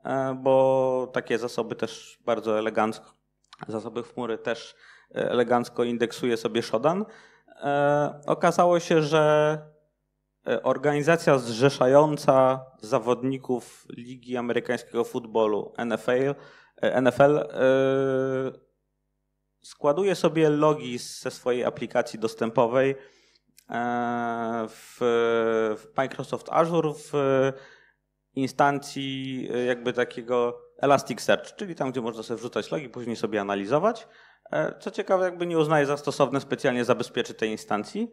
e, bo takie zasoby też bardzo elegancko, zasoby chmury też e, elegancko indeksuje sobie Shodan. E, okazało się, że organizacja zrzeszająca zawodników Ligi Amerykańskiego Futbolu NFL, NFL składuje sobie logi ze swojej aplikacji dostępowej e, w, Microsoft Azure w instancji e, jakby takiego Elasticsearch, czyli tam, gdzie można sobie wrzucać logi, później sobie analizować. E, co ciekawe, jakby nie uznaje za stosowne specjalnie zabezpieczy tej instancji.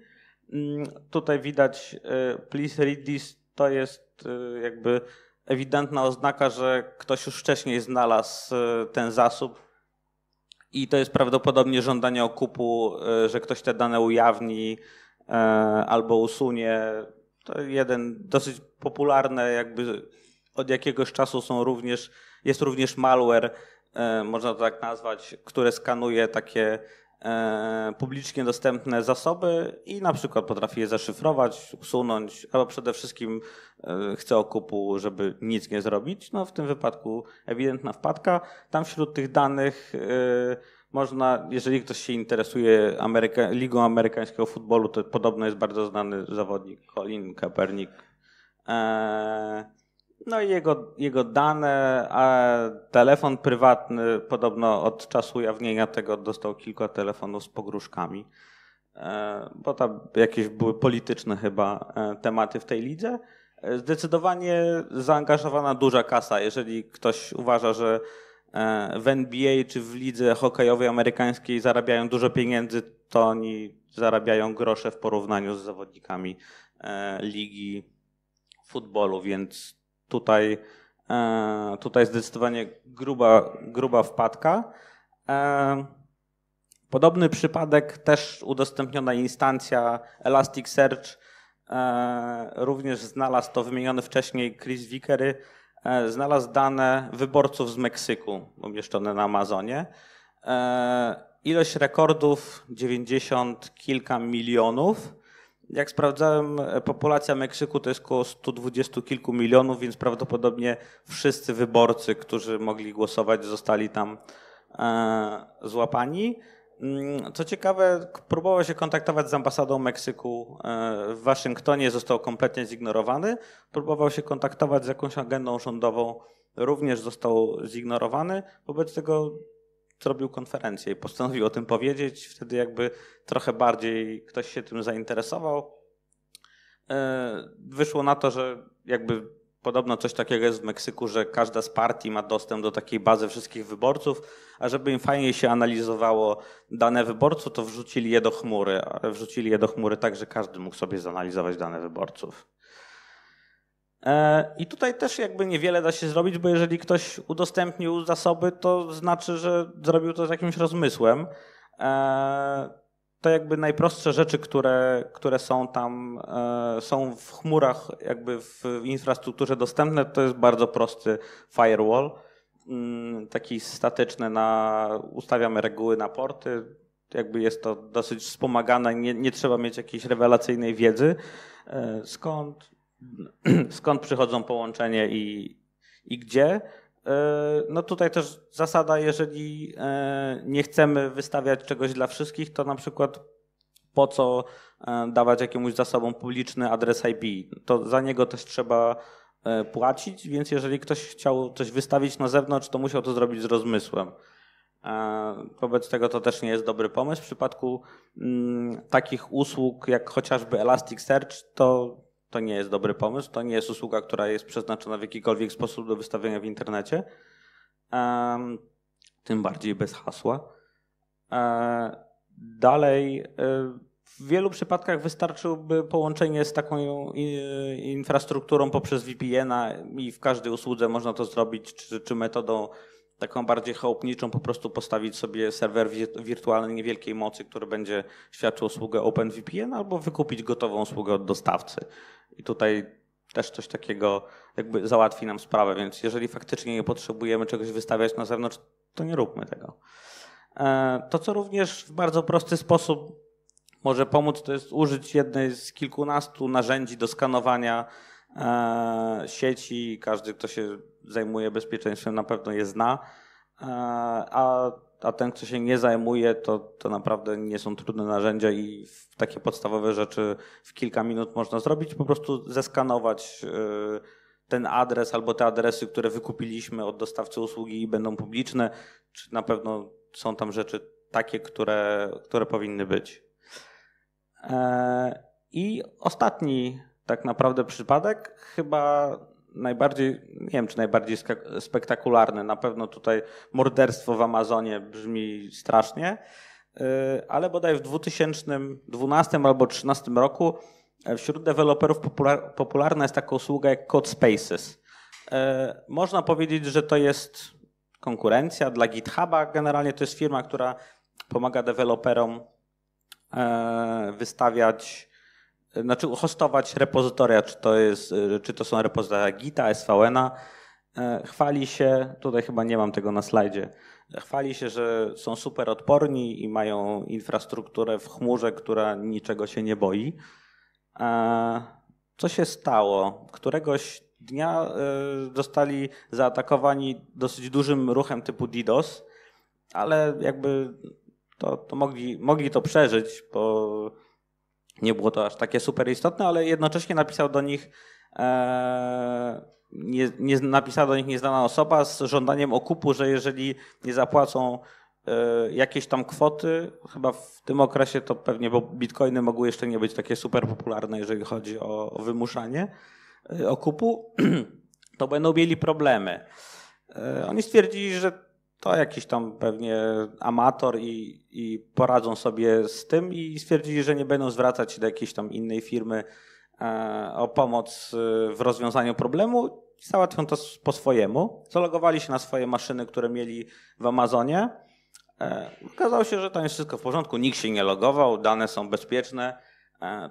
Mm, tutaj widać please read this, to jest jakby ewidentna oznaka, że ktoś już wcześniej znalazł ten zasób i to jest prawdopodobnie żądanie okupu, e, że ktoś te dane ujawni e, albo usunie. To jeden dosyć popularny, jakby od jakiegoś czasu są również, jest również malware, e, można to tak nazwać, które skanuje takie E, publicznie dostępne zasoby i na przykład potrafi je zaszyfrować, usunąć, albo przede wszystkim e, chce okupu, żeby nic nie zrobić. No w tym wypadku ewidentna wpadka. Tam wśród tych danych e, można, jeżeli ktoś się interesuje Ameryka Ligą Amerykańskiego Futbolu, to podobno jest bardzo znany zawodnik Colin Kaepernick. Eee, no i jego, jego dane, a telefon prywatny, podobno od czasu ujawnienia tego dostał kilka telefonów z pogróżkami, e, bo tam jakieś były polityczne chyba e, tematy w tej lidze. E, zdecydowanie zaangażowana duża kasa. Jeżeli ktoś uważa, że w NBA czy w lidze hokejowej amerykańskiej zarabiają dużo pieniędzy, to oni zarabiają grosze w porównaniu z zawodnikami ligi futbolu, więc tutaj, e, tutaj zdecydowanie gruba, gruba wpadka. E, podobny przypadek też udostępniona instancja Elasticsearch e, również znalazł to wymieniony wcześniej Chris Vickery, znalazł dane wyborców z Meksyku umieszczone na Amazonie. Ilość rekordów 90 kilka milionów. Jak sprawdzałem, e, populacja Meksyku to jest około 120 kilku milionów, więc prawdopodobnie wszyscy wyborcy, którzy mogli głosować, zostali tam e, złapani. Mm, co ciekawe, próbował się kontaktować z ambasadą Meksyku e, w Waszyngtonie, został kompletnie zignorowany. Próbował się kontaktować z jakąś agendą rządową, również został zignorowany. Wobec tego zrobił konferencję i postanowił o tym powiedzieć. Wtedy jakby trochę bardziej ktoś się tym zainteresował. E, wyszło na to, że jakby podobno coś takiego jest w Meksyku, że każda z partii ma dostęp do takiej bazy wszystkich wyborców, a żeby im fajniej się analizowało dane wyborców, to wrzucili je do chmury. Wrzucili je do chmury tak, że każdy mógł sobie zanalizować dane wyborców. E, I tutaj też jakby niewiele da się zrobić, bo jeżeli ktoś udostępnił zasoby, to znaczy, że zrobił to z jakimś rozmysłem. E, to jakby najprostsze rzeczy, które, które są tam, e, są w chmurach, jakby w infrastrukturze dostępne, to jest bardzo prosty firewall, mm, taki statyczny na, ustawiamy reguły na porty, jakby jest to dosyć wspomagane, nie, nie trzeba mieć jakiejś rewelacyjnej wiedzy skąd *clears throat* skąd przychodzą połączenie i, i gdzie. E, no tutaj też zasada, jeżeli e, nie chcemy wystawiać czegoś dla wszystkich, to na przykład po co e, dawać jakiemuś zasobom publiczny adres IP? To za niego też trzeba płacić, więc jeżeli ktoś chciał coś wystawić na zewnątrz, to musiał to zrobić z rozmysłem. Wobec tego to też nie jest dobry pomysł. W przypadku mm, takich usług jak chociażby Elasticsearch, to to nie jest dobry pomysł, to nie jest usługa, która jest przeznaczona w jakikolwiek sposób do wystawienia w internecie, tym bardziej bez hasła. E, dalej, e, w wielu przypadkach wystarczyłoby połączenie z taką e, infrastrukturą poprzez VPN-a i w każdej usłudze można to zrobić, czy, czy metodą taką bardziej chałupniczą, po prostu postawić sobie serwer wirtualny niewielkiej mocy, który będzie świadczył usługę OpenVPN, albo wykupić gotową usługę od dostawcy. I tutaj też coś takiego jakby załatwi nam sprawę, więc jeżeli faktycznie nie potrzebujemy czegoś wystawiać na zewnątrz, to nie róbmy tego. E, to, co również w bardzo prosty sposób może pomóc, to jest użyć jednej z kilkunastu narzędzi do skanowania E, sieci, każdy, kto się zajmuje bezpieczeństwem, na pewno je zna, e, a, a ten, kto się nie zajmuje, to, to naprawdę nie są trudne narzędzia i takie podstawowe rzeczy w kilka minut można zrobić, po prostu zeskanować e, ten adres albo te adresy, które wykupiliśmy od dostawcy usługi i będą publiczne, czy na pewno są tam rzeczy takie, które, które powinny być. I ostatni tak naprawdę przypadek chyba najbardziej, nie wiem czy najbardziej spektakularny, na pewno tutaj morderstwo w Amazonie brzmi strasznie, y, ale bodaj w 2012 albo 2013 roku e, wśród deweloperów popularna jest taka usługa jak Code Spaces. E, można powiedzieć, że to jest konkurencja dla GitHuba. Generalnie to jest firma, która pomaga deweloperom e, wystawiać znaczy hostować repozytoria, czy to, jest, e, czy to są repozytoria Gita, SVN-a. E, chwali się, tutaj chyba nie mam tego na slajdzie, e, chwali się, że są super odporni i mają infrastrukturę w chmurze, która niczego się nie boi. Co się stało? Któregoś dnia zostali zaatakowani dosyć dużym ruchem typu DDoS, ale jakby to, to mogli, mogli to przeżyć, bo nie było to aż takie super istotne, ale jednocześnie napisał do nich e, nie, nie, napisała do nich nieznana osoba z żądaniem okupu, że jeżeli nie zapłacą e, jakieś tam kwoty, chyba w tym okresie to pewnie, bo bitcoiny mogły jeszcze nie być takie super popularne, jeżeli chodzi o, o wymuszanie e, okupu, *clears throat* to będą mieli problemy. Oni stwierdzili, że to jakiś tam pewnie amator i, i poradzą sobie z tym i stwierdzili, że nie będą zwracać się do jakiejś tam innej firmy e, o pomoc e, w rozwiązaniu problemu załatwią to po swojemu. Zalogowali się na swoje maszyny, które mieli w Amazonie. E, okazało się, że tam jest wszystko w porządku, nikt się nie logował, dane są bezpieczne,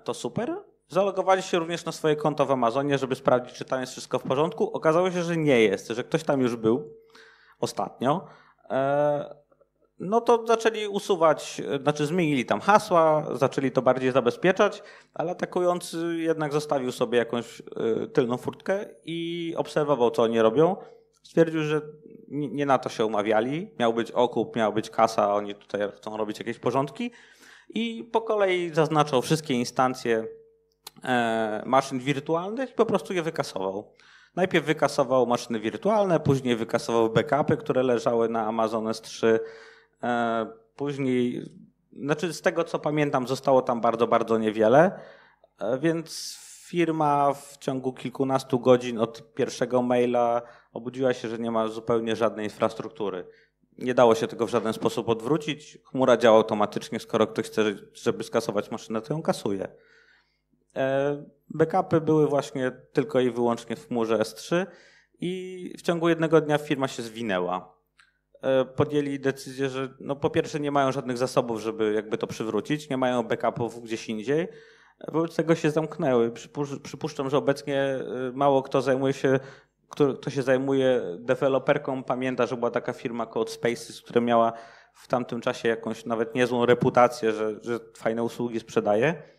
to super. Zalogowali się również na swoje konto w Amazonie, żeby sprawdzić, czy tam jest wszystko w porządku. Okazało się, że nie jest, że ktoś tam już był ostatnio E, no to zaczęli usuwać, znaczy zmienili tam hasła, zaczęli to bardziej zabezpieczać, ale atakujący jednak zostawił sobie jakąś e, tylną furtkę i obserwował, co oni robią. Stwierdził, że nie na to się umawiali. Miał być okup, miał być kasa, oni tutaj chcą robić jakieś porządki. I po kolei zaznaczał wszystkie instancje e, maszyn wirtualnych i po prostu je wykasował. Najpierw wykasował maszyny wirtualne, później wykasował backupy, które leżały na Amazon S3. E, później, znaczy z tego co pamiętam, zostało tam bardzo, bardzo niewiele, e, więc firma w ciągu kilkunastu godzin od pierwszego maila obudziła się, że nie ma zupełnie żadnej infrastruktury. Nie dało się tego w żaden sposób odwrócić. Chmura działa automatycznie, skoro ktoś chce, żeby skasować maszynę, to ją kasuje. E, backupy były właśnie tylko i wyłącznie w chmurze S3 i w ciągu jednego dnia firma się zwinęła. E, podjęli decyzję, że no po pierwsze nie mają żadnych zasobów, żeby jakby to przywrócić, nie mają backupów gdzieś indziej, wobec tego się zamknęły. Przypuszczam, że obecnie e, mało kto zajmuje się, kto, się zajmuje deweloperką, pamięta, że była taka firma Code Spaces, która miała w tamtym czasie jakąś nawet niezłą reputację, że, że fajne usługi sprzedaje.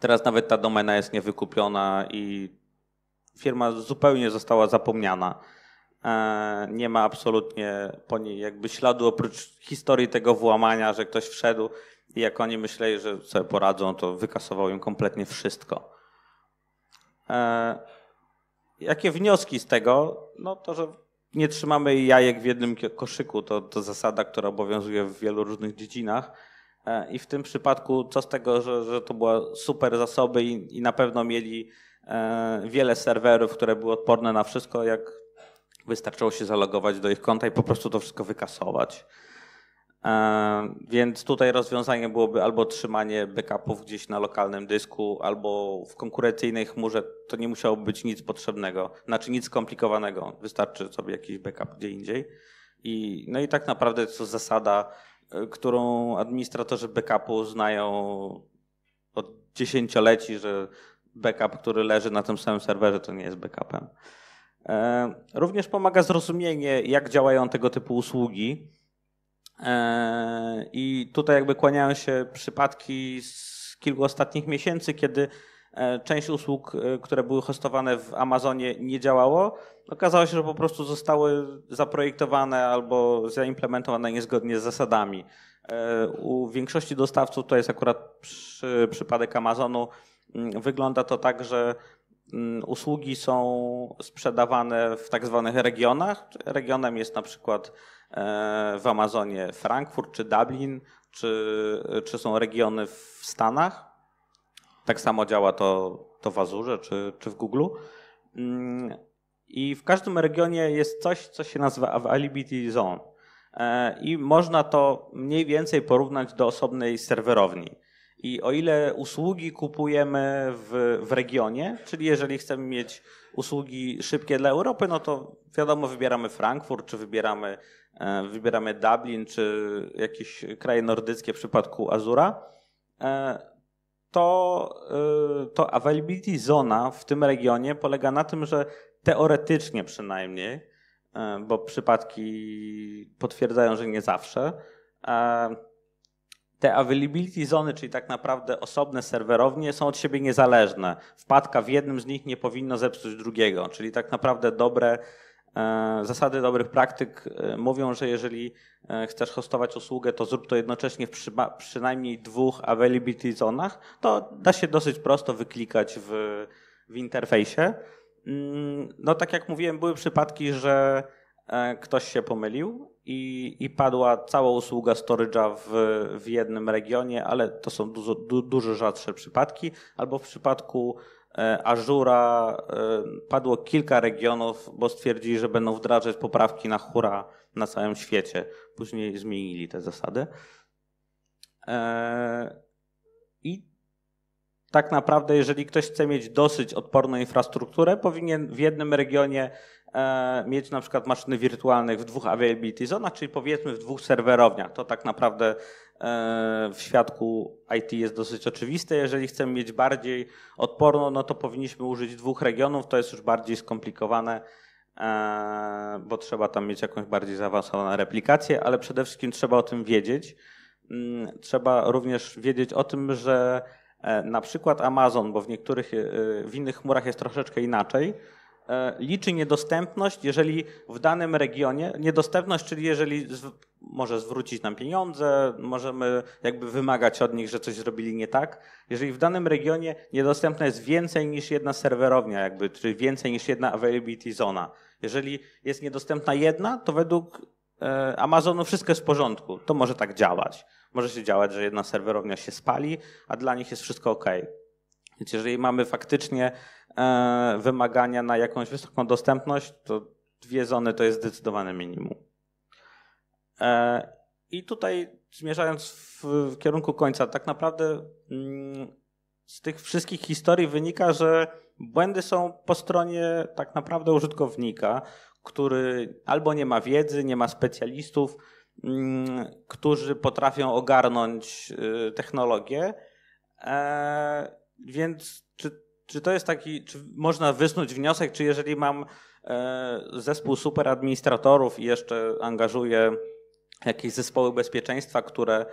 Teraz nawet ta domena jest niewykupiona i firma zupełnie została zapomniana. E, nie ma absolutnie po niej jakby śladu oprócz historii tego włamania, że ktoś wszedł i jak oni myśleli, że sobie poradzą, to wykasował im kompletnie wszystko. E, jakie wnioski z tego? No to, że nie trzymamy jajek w jednym koszyku, to, to zasada, która obowiązuje w wielu różnych dziedzinach E, I w tym przypadku co z tego, że, że to były super zasoby i, i na pewno mieli e, wiele serwerów, które były odporne na wszystko, jak wystarczyło się zalogować do ich konta i po prostu to wszystko wykasować. E, więc tutaj rozwiązanie byłoby albo trzymanie backupów gdzieś na lokalnym dysku, albo w konkurencyjnej chmurze. To nie musiało być nic potrzebnego, znaczy nic skomplikowanego. Wystarczy sobie jakiś backup gdzie indziej. I, no i tak naprawdę to zasada E, którą administratorzy backupu znają od dziesięcioleci, że backup, który leży na tym samym serwerze, to nie jest backupem. E, również pomaga zrozumienie, jak działają tego typu usługi. E, I tutaj jakby kłaniają się przypadki z kilku ostatnich miesięcy, kiedy część usług, które były hostowane w Amazonie nie działało, Okazało się, że po prostu zostały zaprojektowane albo zaimplementowane niezgodnie z zasadami. E, u większości dostawców, to jest akurat przy, przypadek Amazonu, wygląda to tak, że usługi są sprzedawane w tak zwanych regionach. Regionem jest na przykład e, w Amazonie Frankfurt czy Dublin, czy, czy są regiony w Stanach. Tak samo działa to, to w Azurze czy, czy w Google. I w każdym regionie jest coś, co się nazywa availability zone. E, I można to mniej więcej porównać do osobnej serwerowni. I o ile usługi kupujemy w, w regionie, czyli jeżeli chcemy mieć usługi szybkie dla Europy, no to wiadomo, wybieramy Frankfurt, czy wybieramy, e, wybieramy Dublin, czy jakieś kraje nordyckie w przypadku Azura. E, to, to availability zona w tym regionie polega na tym, że teoretycznie przynajmniej, e, bo przypadki potwierdzają, że nie zawsze, e, te availability zony, czyli tak naprawdę osobne serwerownie, są od siebie niezależne. Wpadka w jednym z nich nie powinno zepsuć drugiego, czyli tak naprawdę dobre e, Zasady dobrych praktyk mówią, że jeżeli chcesz hostować usługę, to zrób to jednocześnie w przynajmniej dwóch availability zonach. To da się dosyć prosto wyklikać w, w interfejsie. Mm, no tak jak mówiłem, były przypadki, że e, ktoś się pomylił i, i padła cała usługa storage'a w, w jednym regionie, ale to są dużo, du, dużo rzadsze przypadki. Albo w przypadku e, Azura e, padło kilka regionów, bo stwierdzili, że będą wdrażać poprawki na hura na całym świecie. Później zmienili te zasady tak naprawdę, jeżeli ktoś chce mieć dosyć odporną infrastrukturę, powinien w jednym regionie e, mieć na przykład maszyny wirtualnych w dwóch availability zonach, czyli powiedzmy w dwóch serwerowniach. To tak naprawdę e, w świadku IT jest dosyć oczywiste. Jeżeli chcemy mieć bardziej odporną, no to powinniśmy użyć dwóch regionów. To jest już bardziej skomplikowane, e, bo trzeba tam mieć jakąś bardziej zaawansowaną replikację, ale przede wszystkim trzeba o tym wiedzieć. Mm, trzeba również wiedzieć o tym, że E, na przykład Amazon, bo w niektórych, e, w innych chmurach jest troszeczkę inaczej, e, liczy niedostępność, jeżeli w danym regionie, niedostępność, czyli jeżeli może zwrócić nam pieniądze, możemy jakby wymagać od nich, że coś zrobili nie tak. Jeżeli w danym regionie niedostępna jest więcej niż jedna serwerownia, jakby, czyli więcej niż jedna availability zona. Jeżeli jest niedostępna jedna, to według E, Amazonu wszystko jest w porządku. To może tak działać. Może się działać, że jedna serwerownia się spali, a dla nich jest wszystko ok. Więc jeżeli mamy faktycznie e, wymagania na jakąś wysoką dostępność, to dwie zony to jest zdecydowane minimum. E, I tutaj zmierzając w kierunku końca, tak naprawdę mm, z tych wszystkich historii wynika, że błędy są po stronie tak naprawdę użytkownika, który albo nie ma wiedzy, nie ma specjalistów, mm, którzy potrafią ogarnąć y, technologię. E, więc czy, czy to jest taki, czy można wysnuć wniosek, czy jeżeli mam e, zespół superadministratorów i jeszcze angażuję jakieś zespoły bezpieczeństwa, które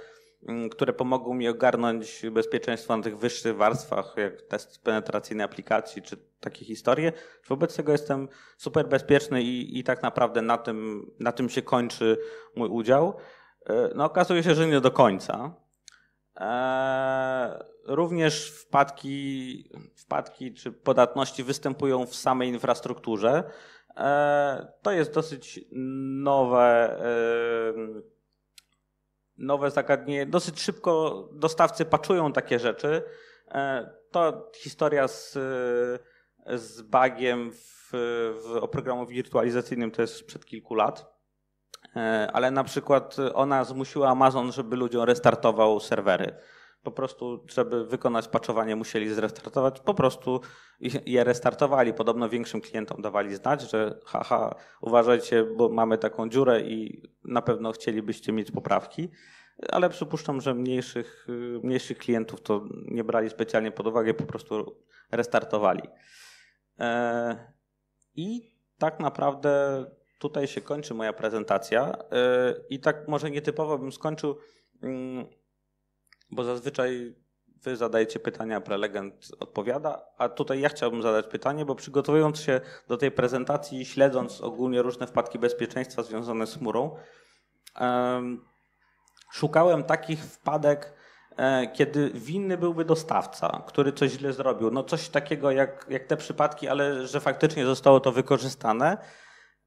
Mm, które pomogą mi ogarnąć bezpieczeństwo na tych wyższych warstwach, jak test penetracyjny aplikacji czy takie historie. Wobec tego jestem super bezpieczny i, i tak naprawdę na tym, na tym się kończy mój udział. E, no, okazuje się, że nie do końca. E, również wpadki, wpadki czy podatności występują w samej infrastrukturze. E, to jest dosyć nowe nowe zagadnienie. Dosyć szybko dostawcy paczują takie rzeczy. E, to historia z, e, z bugiem w, w oprogramowaniu wirtualizacyjnym to jest sprzed kilku lat. E, ale na przykład ona zmusiła Amazon, żeby ludziom restartował serwery. Po prostu, żeby wykonać paczowanie, musieli zrestartować. Po prostu je restartowali. Podobno większym klientom dawali znać, że haha, uważajcie, bo mamy taką dziurę i na pewno chcielibyście mieć poprawki, ale przypuszczam, że mniejszych, mniejszych klientów to nie brali specjalnie pod uwagę, po prostu restartowali. E, I tak naprawdę tutaj się kończy moja prezentacja. E, I tak może nietypowo bym skończył, mm, bo zazwyczaj Wy zadajecie pytania, prelegent odpowiada, a tutaj ja chciałbym zadać pytanie, bo przygotowując się do tej prezentacji, śledząc ogólnie różne wpadki bezpieczeństwa związane z chmurą, szukałem takich wpadek, e, kiedy winny byłby dostawca, który coś źle zrobił. No coś takiego jak, jak te przypadki, ale że faktycznie zostało to wykorzystane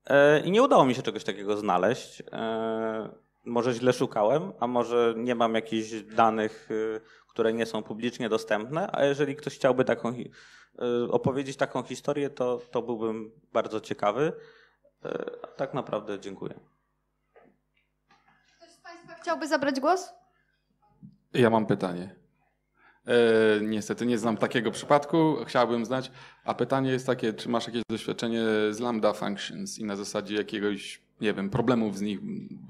e, i nie udało mi się czegoś takiego znaleźć e, może źle szukałem, a może nie mam jakichś danych y, które nie są publicznie dostępne, a jeżeli ktoś chciałby taką, y, opowiedzieć taką historię, to, to byłbym bardzo ciekawy. Y, tak naprawdę dziękuję. Ktoś z Państwa chciałby zabrać głos? Ja mam pytanie. E, niestety nie znam takiego przypadku, chciałbym znać. A pytanie jest takie, czy masz jakieś doświadczenie z lambda functions i na zasadzie jakiegoś, nie wiem, problemów z nich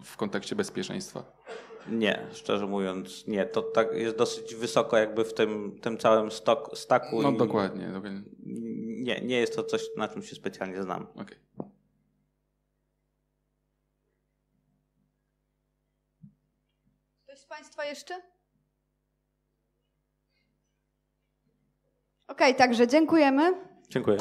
w kontekście bezpieczeństwa? Nie, szczerze mówiąc, nie. To tak jest dosyć wysoko jakby w tym, tym całym stok, staku. No dokładnie, dokładnie. Nie, nie jest to coś, na czym się specjalnie znam. Okay. Ktoś z Państwa jeszcze? Okej, okay, także dziękujemy. Dziękuję.